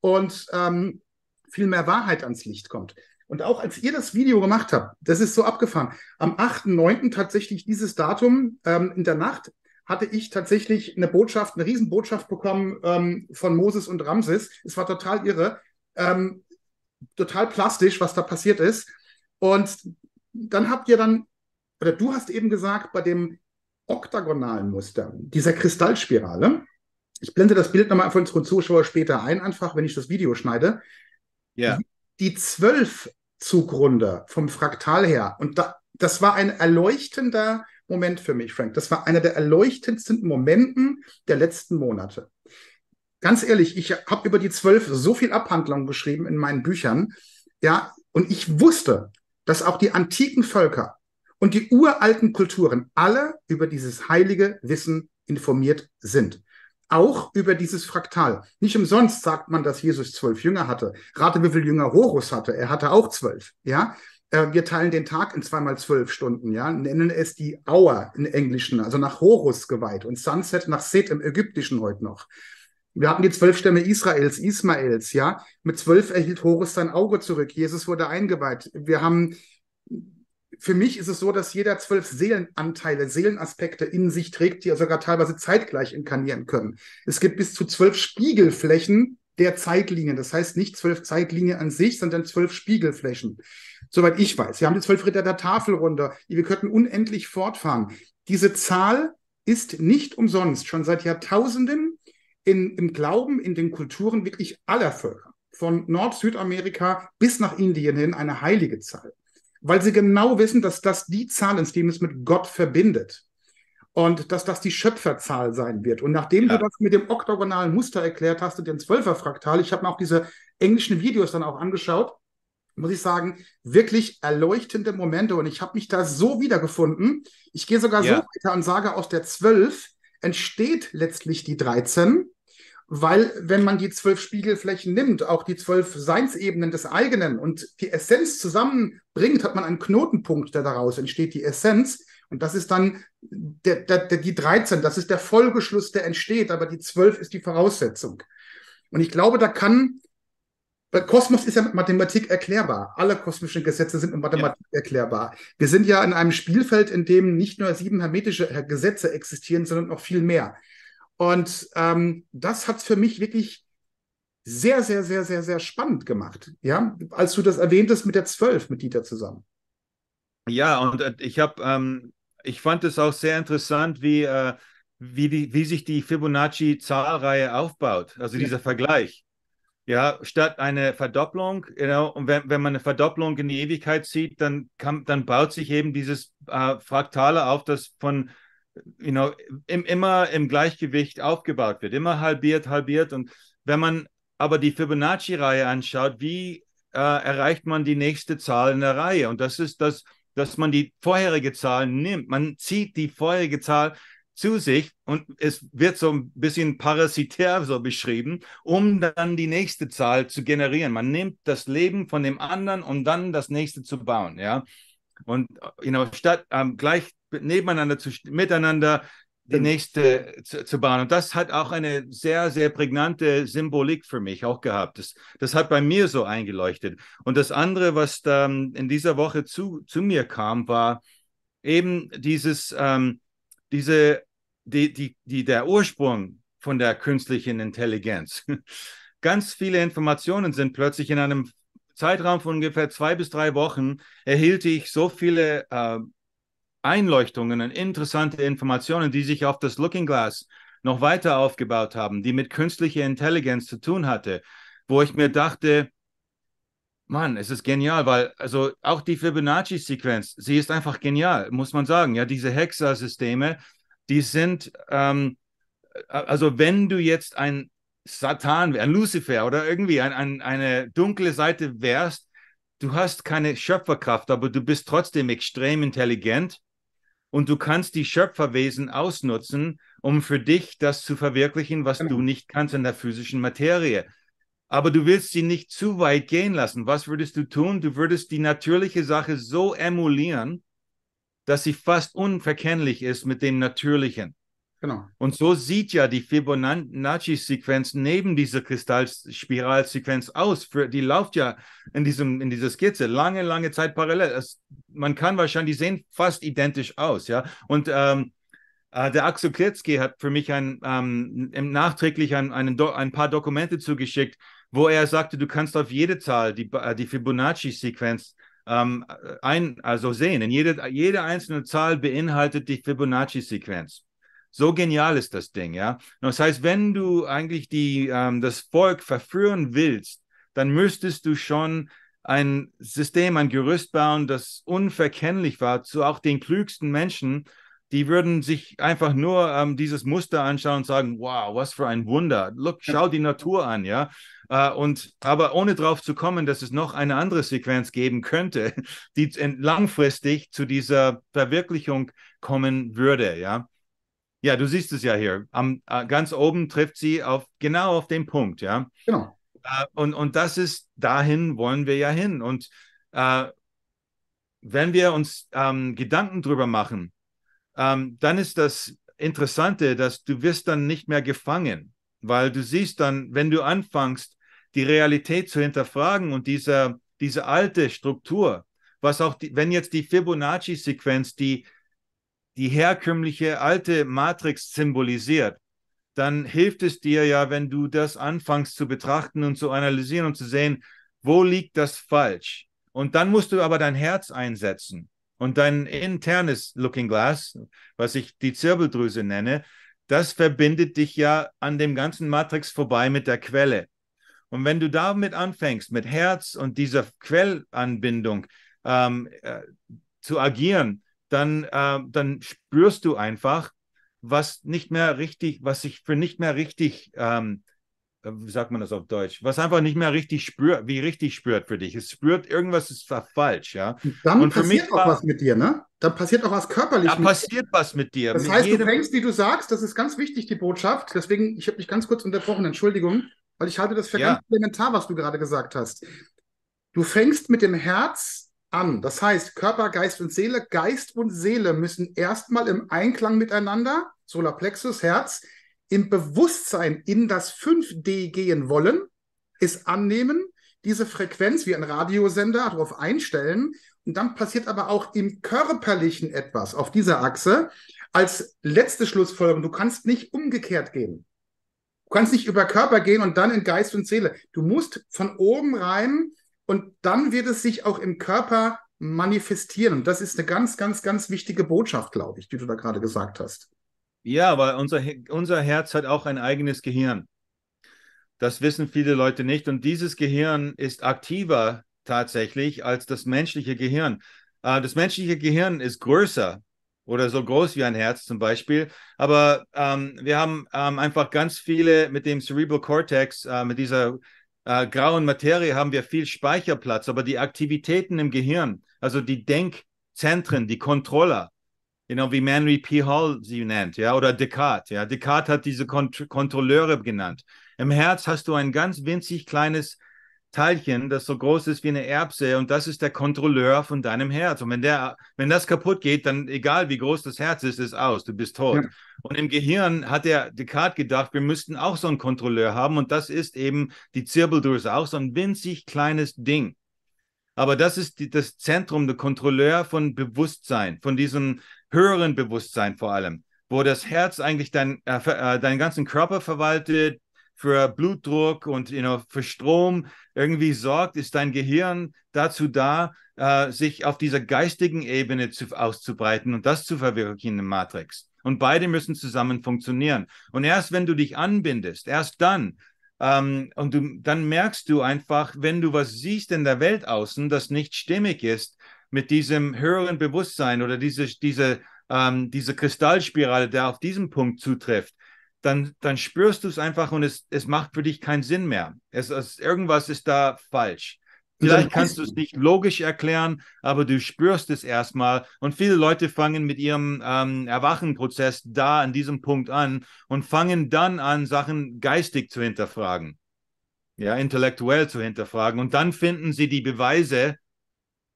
und ähm, viel mehr Wahrheit ans Licht kommt. Und auch als ihr das Video gemacht habt, das ist so abgefahren. Am 8.9. tatsächlich dieses Datum ähm, in der Nacht hatte ich tatsächlich eine Botschaft, eine Riesenbotschaft bekommen ähm, von Moses und Ramses. Es war total irre, ähm, total plastisch, was da passiert ist. Und dann habt ihr dann, oder du hast eben gesagt, bei dem oktagonalen Muster, dieser Kristallspirale, ich blende das Bild nochmal für unsere Zuschauer später ein, einfach wenn ich das Video schneide. Ja. Die zwölf zugrunde, vom Fraktal her. Und da, das war ein erleuchtender Moment für mich, Frank. Das war einer der erleuchtendsten Momenten der letzten Monate. Ganz ehrlich, ich habe über die zwölf so viel Abhandlungen geschrieben in meinen Büchern. Ja, und ich wusste, dass auch die antiken Völker und die uralten Kulturen alle über dieses heilige Wissen informiert sind auch über dieses Fraktal. Nicht umsonst sagt man, dass Jesus zwölf Jünger hatte. Rate, wie viel Jünger Horus hatte. Er hatte auch zwölf. Ja, äh, wir teilen den Tag in zweimal zwölf Stunden. Ja, nennen es die Hour im Englischen, also nach Horus geweiht und Sunset nach Set im Ägyptischen heute noch. Wir hatten die zwölf Stämme Israels, Ismaels. Ja, mit zwölf erhielt Horus sein Auge zurück. Jesus wurde eingeweiht. Wir haben für mich ist es so, dass jeder zwölf Seelenanteile, Seelenaspekte in sich trägt, die ja sogar teilweise zeitgleich inkarnieren können. Es gibt bis zu zwölf Spiegelflächen der Zeitlinien. Das heißt nicht zwölf Zeitlinien an sich, sondern zwölf Spiegelflächen. Soweit ich weiß. Wir haben die zwölf Ritter der Tafelrunde. Wir könnten unendlich fortfahren. Diese Zahl ist nicht umsonst schon seit Jahrtausenden in, im Glauben, in den Kulturen wirklich aller Völker, von Nord-Südamerika bis nach Indien hin, eine heilige Zahl weil sie genau wissen, dass das die Zahl ist, die es mit Gott verbindet. Und dass das die Schöpferzahl sein wird. Und nachdem ja. du das mit dem oktogonalen Muster erklärt hast und dem Zwölferfraktal, ich habe mir auch diese englischen Videos dann auch angeschaut, muss ich sagen, wirklich erleuchtende Momente. Und ich habe mich da so wiedergefunden. Ich gehe sogar ja. so weiter und sage, aus der Zwölf entsteht letztlich die 13 weil wenn man die zwölf Spiegelflächen nimmt, auch die zwölf Seinsebenen des eigenen und die Essenz zusammenbringt, hat man einen Knotenpunkt, der daraus entsteht, die Essenz. Und das ist dann der, der, der, die 13, das ist der Folgeschluss, der entsteht, aber die zwölf ist die Voraussetzung. Und ich glaube, da kann, weil Kosmos ist ja mit Mathematik erklärbar. Alle kosmischen Gesetze sind mit Mathematik ja. erklärbar. Wir sind ja in einem Spielfeld, in dem nicht nur sieben hermetische Gesetze existieren, sondern noch viel mehr. Und ähm, das hat es für mich wirklich sehr, sehr, sehr, sehr, sehr spannend gemacht. Ja, als du das erwähntest mit der Zwölf mit Dieter zusammen. Ja, und äh, ich habe, ähm, ich fand es auch sehr interessant, wie, äh, wie, die, wie sich die Fibonacci-Zahlreihe aufbaut, also ja. dieser Vergleich. Ja, statt eine Verdopplung, you know, und wenn, wenn man eine Verdopplung in die Ewigkeit zieht, dann, kann, dann baut sich eben dieses äh, Fraktale auf, das von you know, im, immer im Gleichgewicht aufgebaut wird, immer halbiert, halbiert. Und wenn man aber die Fibonacci-Reihe anschaut, wie äh, erreicht man die nächste Zahl in der Reihe? Und das ist das, dass man die vorherige Zahl nimmt. Man zieht die vorherige Zahl zu sich und es wird so ein bisschen parasitär so beschrieben, um dann die nächste Zahl zu generieren. Man nimmt das Leben von dem anderen, um dann das nächste zu bauen, ja. Und äh, you know, statt ähm, gleich nebeneinander zu, miteinander die nächste zu, zu, bauen. Und das hat auch eine sehr, sehr prägnante Symbolik für mich auch gehabt. Das, das hat bei mir so eingeleuchtet. Und das andere, was dann in dieser Woche zu, zu mir kam, war eben dieses, ähm, diese, die, die, die, der Ursprung von der künstlichen Intelligenz. Ganz viele Informationen sind plötzlich in einem Zeitraum von ungefähr zwei bis drei Wochen erhielt ich so viele äh, Einleuchtungen und interessante Informationen, die sich auf das Looking Glass noch weiter aufgebaut haben, die mit künstlicher Intelligenz zu tun hatte, wo ich mir dachte, Mann, es ist genial, weil also auch die Fibonacci-Sequenz, sie ist einfach genial, muss man sagen. Ja, diese Hexasysteme, die sind, ähm, äh, also wenn du jetzt ein Satan, ein Lucifer oder irgendwie ein, ein, eine dunkle Seite wärst, du hast keine Schöpferkraft, aber du bist trotzdem extrem intelligent und du kannst die Schöpferwesen ausnutzen, um für dich das zu verwirklichen, was du genau. nicht kannst in der physischen Materie. Aber du willst sie nicht zu weit gehen lassen. Was würdest du tun? Du würdest die natürliche Sache so emulieren, dass sie fast unverkennlich ist mit dem Natürlichen. Genau. Und so sieht ja die Fibonacci-Sequenz neben dieser Kristallspiralsequenz aus. Für, die läuft ja in, diesem, in dieser Skizze lange, lange Zeit parallel. Es, man kann wahrscheinlich, die sehen fast identisch aus, ja. Und ähm, äh, der Axel Kletzky hat für mich ein, ähm, nachträglich ein, ein, ein, paar Dokumente zugeschickt, wo er sagte, du kannst auf jede Zahl die, äh, die Fibonacci-Sequenz ähm, ein, also sehen. In jede, jede einzelne Zahl beinhaltet die Fibonacci-Sequenz. So genial ist das Ding, ja. Das heißt, wenn du eigentlich die, ähm, das Volk verführen willst, dann müsstest du schon ein System, ein Gerüst bauen, das unverkennlich war zu auch den klügsten Menschen. Die würden sich einfach nur ähm, dieses Muster anschauen und sagen, wow, was für ein Wunder. Look, schau die Natur an, ja. Uh, und aber ohne darauf zu kommen, dass es noch eine andere Sequenz geben könnte, die langfristig zu dieser Verwirklichung kommen würde, ja. Ja, du siehst es ja hier. Am, äh, ganz oben trifft sie auf genau auf den Punkt, ja. Genau. Äh, und, und das ist, dahin wollen wir ja hin. Und äh, wenn wir uns ähm, Gedanken drüber machen, ähm, dann ist das Interessante, dass du wirst dann nicht mehr gefangen, weil du siehst dann, wenn du anfängst, die Realität zu hinterfragen und diese, diese alte Struktur, was auch, die, wenn jetzt die Fibonacci-Sequenz, die die herkömmliche alte Matrix symbolisiert, dann hilft es dir ja, wenn du das anfängst zu betrachten und zu analysieren und zu sehen, wo liegt das falsch. Und dann musst du aber dein Herz einsetzen und dein internes Looking Glass, was ich die Zirbeldrüse nenne, das verbindet dich ja an dem ganzen Matrix vorbei mit der Quelle. Und wenn du damit anfängst, mit Herz und dieser Quellanbindung ähm, äh, zu agieren, dann, äh, dann spürst du einfach, was nicht mehr richtig, was sich für nicht mehr richtig, ähm, äh, wie sagt man das auf Deutsch, was einfach nicht mehr richtig spürt, wie richtig spürt für dich. Es spürt, irgendwas ist falsch, ja. Dann Und passiert auch war, was mit dir, ne? Dann passiert auch was körperlich. Da passiert dir. was mit dir. Das mit heißt, jedem... du fängst, wie du sagst, das ist ganz wichtig, die Botschaft. Deswegen, ich habe mich ganz kurz unterbrochen, Entschuldigung, weil ich halte das für ja. ganz elementar, was du gerade gesagt hast. Du fängst mit dem Herz an. Das heißt, Körper, Geist und Seele, Geist und Seele müssen erstmal im Einklang miteinander, Solarplexus, Herz, im Bewusstsein in das 5D gehen wollen, es annehmen, diese Frequenz wie ein Radiosender darauf einstellen. Und dann passiert aber auch im Körperlichen etwas auf dieser Achse. Als letzte Schlussfolgerung, du kannst nicht umgekehrt gehen. Du kannst nicht über Körper gehen und dann in Geist und Seele. Du musst von oben rein und dann wird es sich auch im Körper manifestieren. das ist eine ganz, ganz, ganz wichtige Botschaft, glaube ich, die du da gerade gesagt hast. Ja, weil unser, unser Herz hat auch ein eigenes Gehirn. Das wissen viele Leute nicht. Und dieses Gehirn ist aktiver tatsächlich als das menschliche Gehirn. Ah, das menschliche Gehirn ist größer oder so groß wie ein Herz zum Beispiel. Aber ähm, wir haben ähm, einfach ganz viele mit dem Cerebral Cortex, äh, mit dieser äh, grauen Materie haben wir viel Speicherplatz, aber die Aktivitäten im Gehirn, also die Denkzentren, die Controller, you know, wie Manry P. Hall sie nennt, ja, oder Descartes, ja. Descartes hat diese Kont Kontrolleure genannt. Im Herz hast du ein ganz winzig kleines Teilchen, das so groß ist wie eine Erbse und das ist der Kontrolleur von deinem Herz. Und wenn, der, wenn das kaputt geht, dann egal wie groß das Herz ist, ist aus, du bist tot. Ja. Und im Gehirn hat der Descartes gedacht, wir müssten auch so einen Kontrolleur haben und das ist eben die Zirbeldrüse, auch so ein winzig kleines Ding. Aber das ist die, das Zentrum, der Kontrolleur von Bewusstsein, von diesem höheren Bewusstsein vor allem, wo das Herz eigentlich dein, äh, äh deinen ganzen Körper verwaltet, für Blutdruck und you know, für Strom irgendwie sorgt, ist dein Gehirn dazu da, äh, sich auf dieser geistigen Ebene zu, auszubreiten und das zu verwirklichen in der Matrix. Und beide müssen zusammen funktionieren. Und erst wenn du dich anbindest, erst dann, ähm, und du, dann merkst du einfach, wenn du was siehst in der Welt außen, das nicht stimmig ist mit diesem höheren Bewusstsein oder diese, diese, ähm, diese Kristallspirale, der auf diesem Punkt zutrifft, dann, dann spürst du es einfach und es, es macht für dich keinen Sinn mehr. Es, es, irgendwas ist da falsch. Vielleicht kannst du es nicht logisch erklären, aber du spürst es erstmal. Und viele Leute fangen mit ihrem ähm, Erwachenprozess da an diesem Punkt an und fangen dann an, Sachen geistig zu hinterfragen, ja, intellektuell zu hinterfragen. Und dann finden sie die Beweise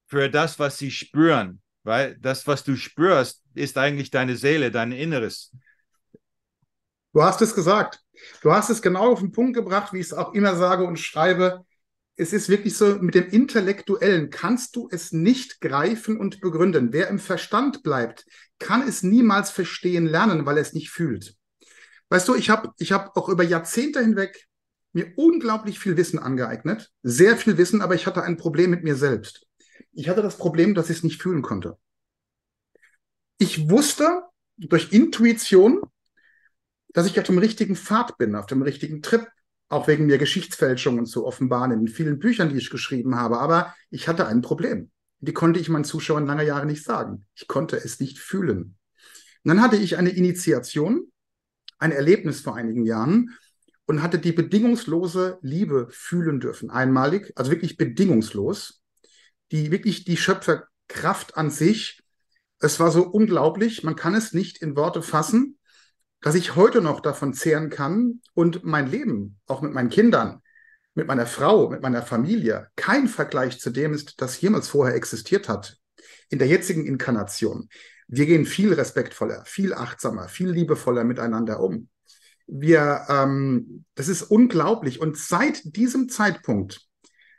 für das, was sie spüren, weil das, was du spürst, ist eigentlich deine Seele, dein Inneres. Du hast es gesagt. Du hast es genau auf den Punkt gebracht, wie ich es auch immer sage und schreibe. Es ist wirklich so, mit dem Intellektuellen kannst du es nicht greifen und begründen. Wer im Verstand bleibt, kann es niemals verstehen lernen, weil er es nicht fühlt. Weißt du, ich habe ich hab auch über Jahrzehnte hinweg mir unglaublich viel Wissen angeeignet. Sehr viel Wissen, aber ich hatte ein Problem mit mir selbst. Ich hatte das Problem, dass ich es nicht fühlen konnte. Ich wusste durch Intuition, dass ich auf dem richtigen Pfad bin, auf dem richtigen Trip, auch wegen mir Geschichtsfälschungen zu offenbaren in vielen Büchern, die ich geschrieben habe. Aber ich hatte ein Problem. Die konnte ich meinen Zuschauern lange Jahre nicht sagen. Ich konnte es nicht fühlen. Und dann hatte ich eine Initiation, ein Erlebnis vor einigen Jahren und hatte die bedingungslose Liebe fühlen dürfen. Einmalig, also wirklich bedingungslos. Die wirklich die Schöpferkraft an sich. Es war so unglaublich. Man kann es nicht in Worte fassen dass ich heute noch davon zehren kann und mein Leben, auch mit meinen Kindern, mit meiner Frau, mit meiner Familie, kein Vergleich zu dem ist, das jemals vorher existiert hat. In der jetzigen Inkarnation. Wir gehen viel respektvoller, viel achtsamer, viel liebevoller miteinander um. Wir, ähm, das ist unglaublich. Und seit diesem Zeitpunkt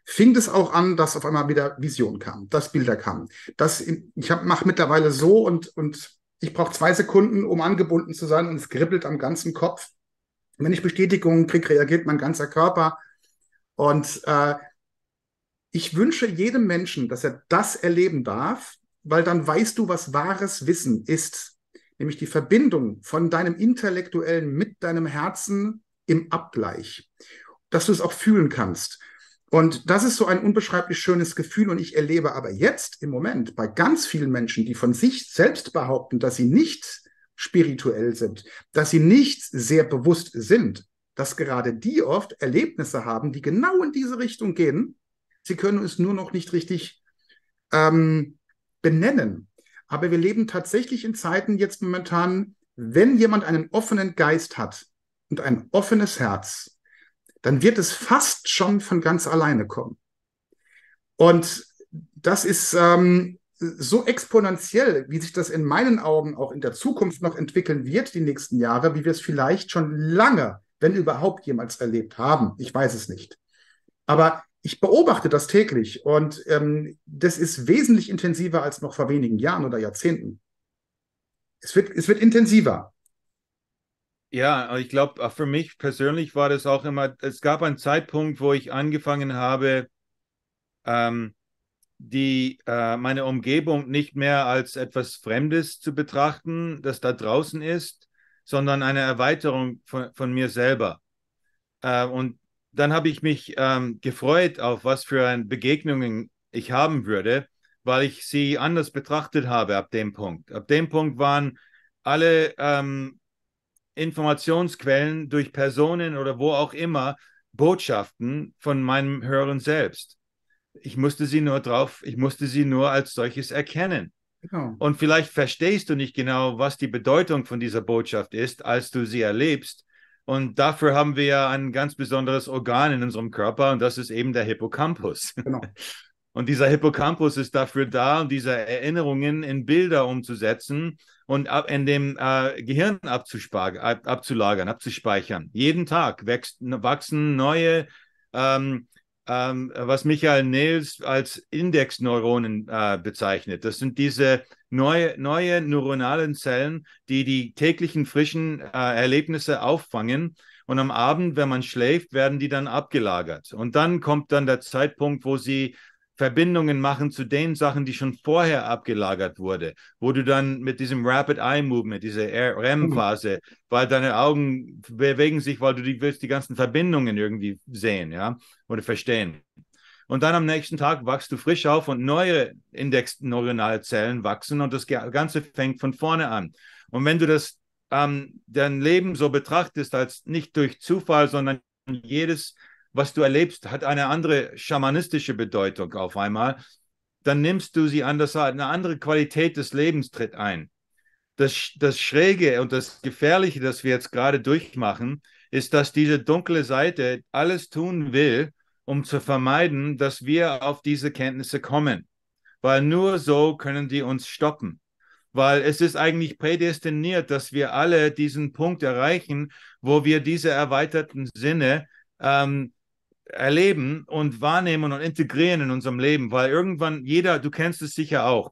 fing es auch an, dass auf einmal wieder Vision kam, dass Bilder kamen. Dass ich mache mittlerweile so und und ich brauche zwei Sekunden, um angebunden zu sein und es kribbelt am ganzen Kopf. wenn ich Bestätigungen kriege, reagiert mein ganzer Körper. Und äh, ich wünsche jedem Menschen, dass er das erleben darf, weil dann weißt du, was wahres Wissen ist. Nämlich die Verbindung von deinem Intellektuellen mit deinem Herzen im Abgleich. Dass du es auch fühlen kannst. Und das ist so ein unbeschreiblich schönes Gefühl. Und ich erlebe aber jetzt im Moment bei ganz vielen Menschen, die von sich selbst behaupten, dass sie nicht spirituell sind, dass sie nicht sehr bewusst sind, dass gerade die oft Erlebnisse haben, die genau in diese Richtung gehen. Sie können es nur noch nicht richtig ähm, benennen. Aber wir leben tatsächlich in Zeiten jetzt momentan, wenn jemand einen offenen Geist hat und ein offenes Herz, dann wird es fast schon von ganz alleine kommen. Und das ist ähm, so exponentiell, wie sich das in meinen Augen auch in der Zukunft noch entwickeln wird, die nächsten Jahre, wie wir es vielleicht schon lange, wenn überhaupt jemals erlebt haben. Ich weiß es nicht. Aber ich beobachte das täglich und ähm, das ist wesentlich intensiver als noch vor wenigen Jahren oder Jahrzehnten. Es wird, es wird intensiver. Ja, ich glaube, für mich persönlich war das auch immer, es gab einen Zeitpunkt, wo ich angefangen habe, ähm, die, äh, meine Umgebung nicht mehr als etwas Fremdes zu betrachten, das da draußen ist, sondern eine Erweiterung von, von mir selber. Äh, und dann habe ich mich ähm, gefreut, auf was für ein Begegnungen ich haben würde, weil ich sie anders betrachtet habe ab dem Punkt. Ab dem Punkt waren alle ähm, Informationsquellen, durch Personen oder wo auch immer Botschaften von meinem Hören selbst. Ich musste sie nur drauf, ich musste sie nur als solches erkennen. Genau. Und vielleicht verstehst du nicht genau, was die Bedeutung von dieser Botschaft ist, als du sie erlebst. Und dafür haben wir ja ein ganz besonderes Organ in unserem Körper und das ist eben der Hippocampus. Genau. Und dieser Hippocampus ist dafür da, um diese Erinnerungen in Bilder umzusetzen, und ab in dem äh, Gehirn ab, abzulagern, abzuspeichern. Jeden Tag wächst, wachsen neue, ähm, ähm, was Michael Nils als Indexneuronen äh, bezeichnet. Das sind diese neue, neue neuronalen Zellen, die die täglichen frischen äh, Erlebnisse auffangen. Und am Abend, wenn man schläft, werden die dann abgelagert. Und dann kommt dann der Zeitpunkt, wo sie Verbindungen machen zu den Sachen, die schon vorher abgelagert wurde, wo du dann mit diesem Rapid Eye Movement, diese REM-Phase, mhm. weil deine Augen bewegen sich, weil du die, willst die ganzen Verbindungen irgendwie sehen, ja, oder verstehen. Und dann am nächsten Tag wachst du frisch auf und neue Index-neuronale Zellen wachsen und das Ganze fängt von vorne an. Und wenn du das ähm, dein Leben so betrachtest, als nicht durch Zufall, sondern jedes was du erlebst, hat eine andere schamanistische Bedeutung auf einmal, dann nimmst du sie anders an. Eine andere Qualität des Lebens tritt ein. Das, das Schräge und das Gefährliche, das wir jetzt gerade durchmachen, ist, dass diese dunkle Seite alles tun will, um zu vermeiden, dass wir auf diese Kenntnisse kommen. Weil nur so können die uns stoppen weil es ist eigentlich prädestiniert, dass wir alle diesen Punkt erreichen, wo wir diese erweiterten Sinne ähm, erleben und wahrnehmen und integrieren in unserem Leben, weil irgendwann jeder, du kennst es sicher auch,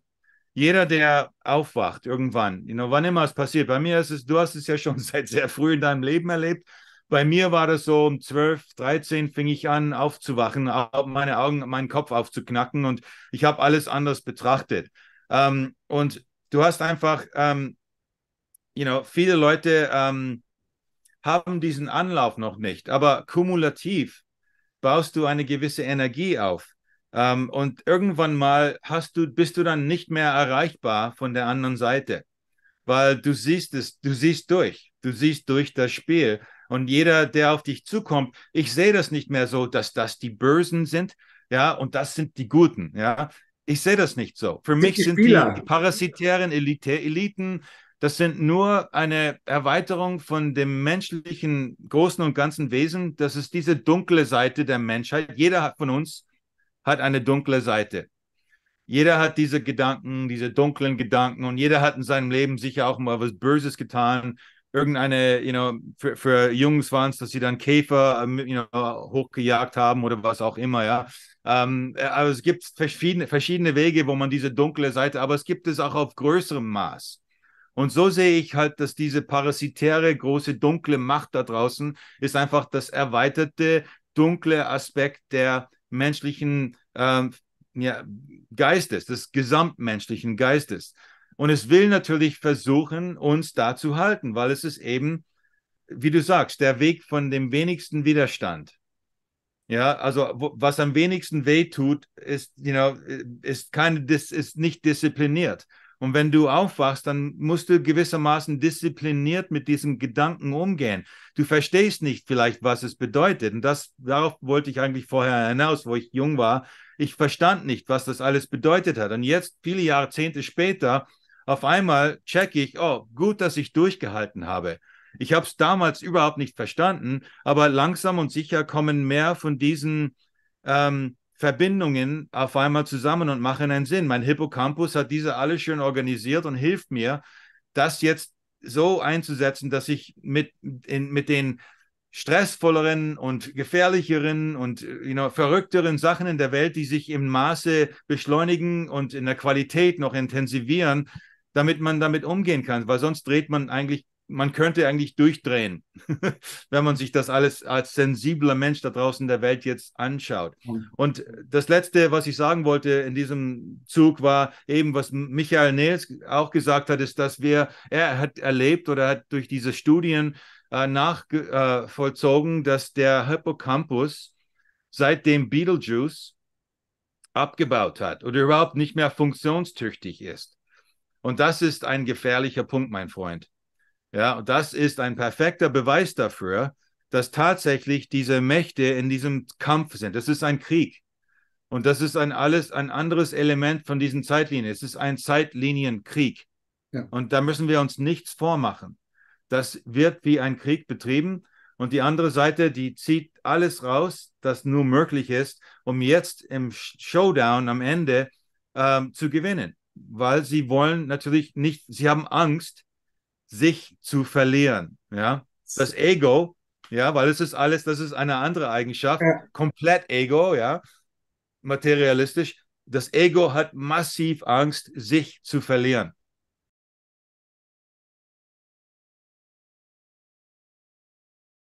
jeder, der aufwacht irgendwann, you know, wann immer es passiert, bei mir ist es, du hast es ja schon seit sehr früh in deinem Leben erlebt, bei mir war das so um 12, 13 fing ich an aufzuwachen, meine Augen, meinen Kopf aufzuknacken und ich habe alles anders betrachtet. Ähm, und du hast einfach, ähm, you know, viele Leute ähm, haben diesen Anlauf noch nicht, aber kumulativ baust du eine gewisse Energie auf. Ähm, und irgendwann mal hast du, bist du dann nicht mehr erreichbar von der anderen Seite, weil du siehst es, du siehst durch, du siehst durch das Spiel. Und jeder, der auf dich zukommt, ich sehe das nicht mehr so, dass das die Bösen sind, ja, und das sind die Guten, ja. Ich sehe das nicht so. Für sind mich die sind die parasitären Elite, Eliten, das sind nur eine Erweiterung von dem menschlichen großen und ganzen Wesen. Das ist diese dunkle Seite der Menschheit. Jeder von uns hat eine dunkle Seite. Jeder hat diese Gedanken, diese dunklen Gedanken und jeder hat in seinem Leben sicher auch mal was Böses getan. Irgendeine, you know, für, für Jungs waren es, dass sie dann Käfer ähm, you know, hochgejagt haben oder was auch immer, ja. Ähm, also es gibt verschiedene, verschiedene Wege, wo man diese dunkle Seite, aber es gibt es auch auf größerem Maß. Und so sehe ich halt, dass diese parasitäre, große, dunkle Macht da draußen ist einfach das erweiterte, dunkle Aspekt der menschlichen ähm, ja, Geistes, des gesamtmenschlichen Geistes. Und es will natürlich versuchen, uns da zu halten, weil es ist eben, wie du sagst, der Weg von dem wenigsten Widerstand. Ja, also was am wenigsten weh tut, ist, you know, ist keine, ist nicht diszipliniert. Und wenn du aufwachst, dann musst du gewissermaßen diszipliniert mit diesen Gedanken umgehen. Du verstehst nicht vielleicht, was es bedeutet. Und das, darauf wollte ich eigentlich vorher hinaus, wo ich jung war. Ich verstand nicht, was das alles bedeutet hat. Und jetzt, viele Jahrzehnte später, auf einmal checke ich, oh, gut, dass ich durchgehalten habe. Ich habe es damals überhaupt nicht verstanden, aber langsam und sicher kommen mehr von diesen ähm, Verbindungen auf einmal zusammen und machen einen Sinn. Mein Hippocampus hat diese alle schön organisiert und hilft mir, das jetzt so einzusetzen, dass ich mit, in, mit den stressvolleren und gefährlicheren und äh, you know, verrückteren Sachen in der Welt, die sich im Maße beschleunigen und in der Qualität noch intensivieren, damit man damit umgehen kann, weil sonst dreht man eigentlich man könnte eigentlich durchdrehen, wenn man sich das alles als sensibler Mensch da draußen in der Welt jetzt anschaut. Mhm. Und das Letzte, was ich sagen wollte in diesem Zug, war eben, was Michael Nils auch gesagt hat, ist, dass wir, er hat erlebt oder hat durch diese Studien äh, nachvollzogen, äh, dass der Hippocampus seitdem Beetlejuice abgebaut hat oder überhaupt nicht mehr funktionstüchtig ist. Und das ist ein gefährlicher Punkt, mein Freund. Ja, das ist ein perfekter Beweis dafür, dass tatsächlich diese Mächte in diesem Kampf sind. Das ist ein Krieg. Und das ist ein alles ein anderes Element von diesen Zeitlinien. Es ist ein Zeitlinienkrieg. Ja. Und da müssen wir uns nichts vormachen. Das wird wie ein Krieg betrieben. Und die andere Seite, die zieht alles raus, das nur möglich ist, um jetzt im Showdown am Ende ähm, zu gewinnen. Weil sie wollen natürlich nicht, sie haben Angst, sich zu verlieren. Ja, das Ego, ja, weil es ist alles, das ist eine andere Eigenschaft, ja. komplett Ego, ja, materialistisch. Das Ego hat massiv Angst, sich zu verlieren.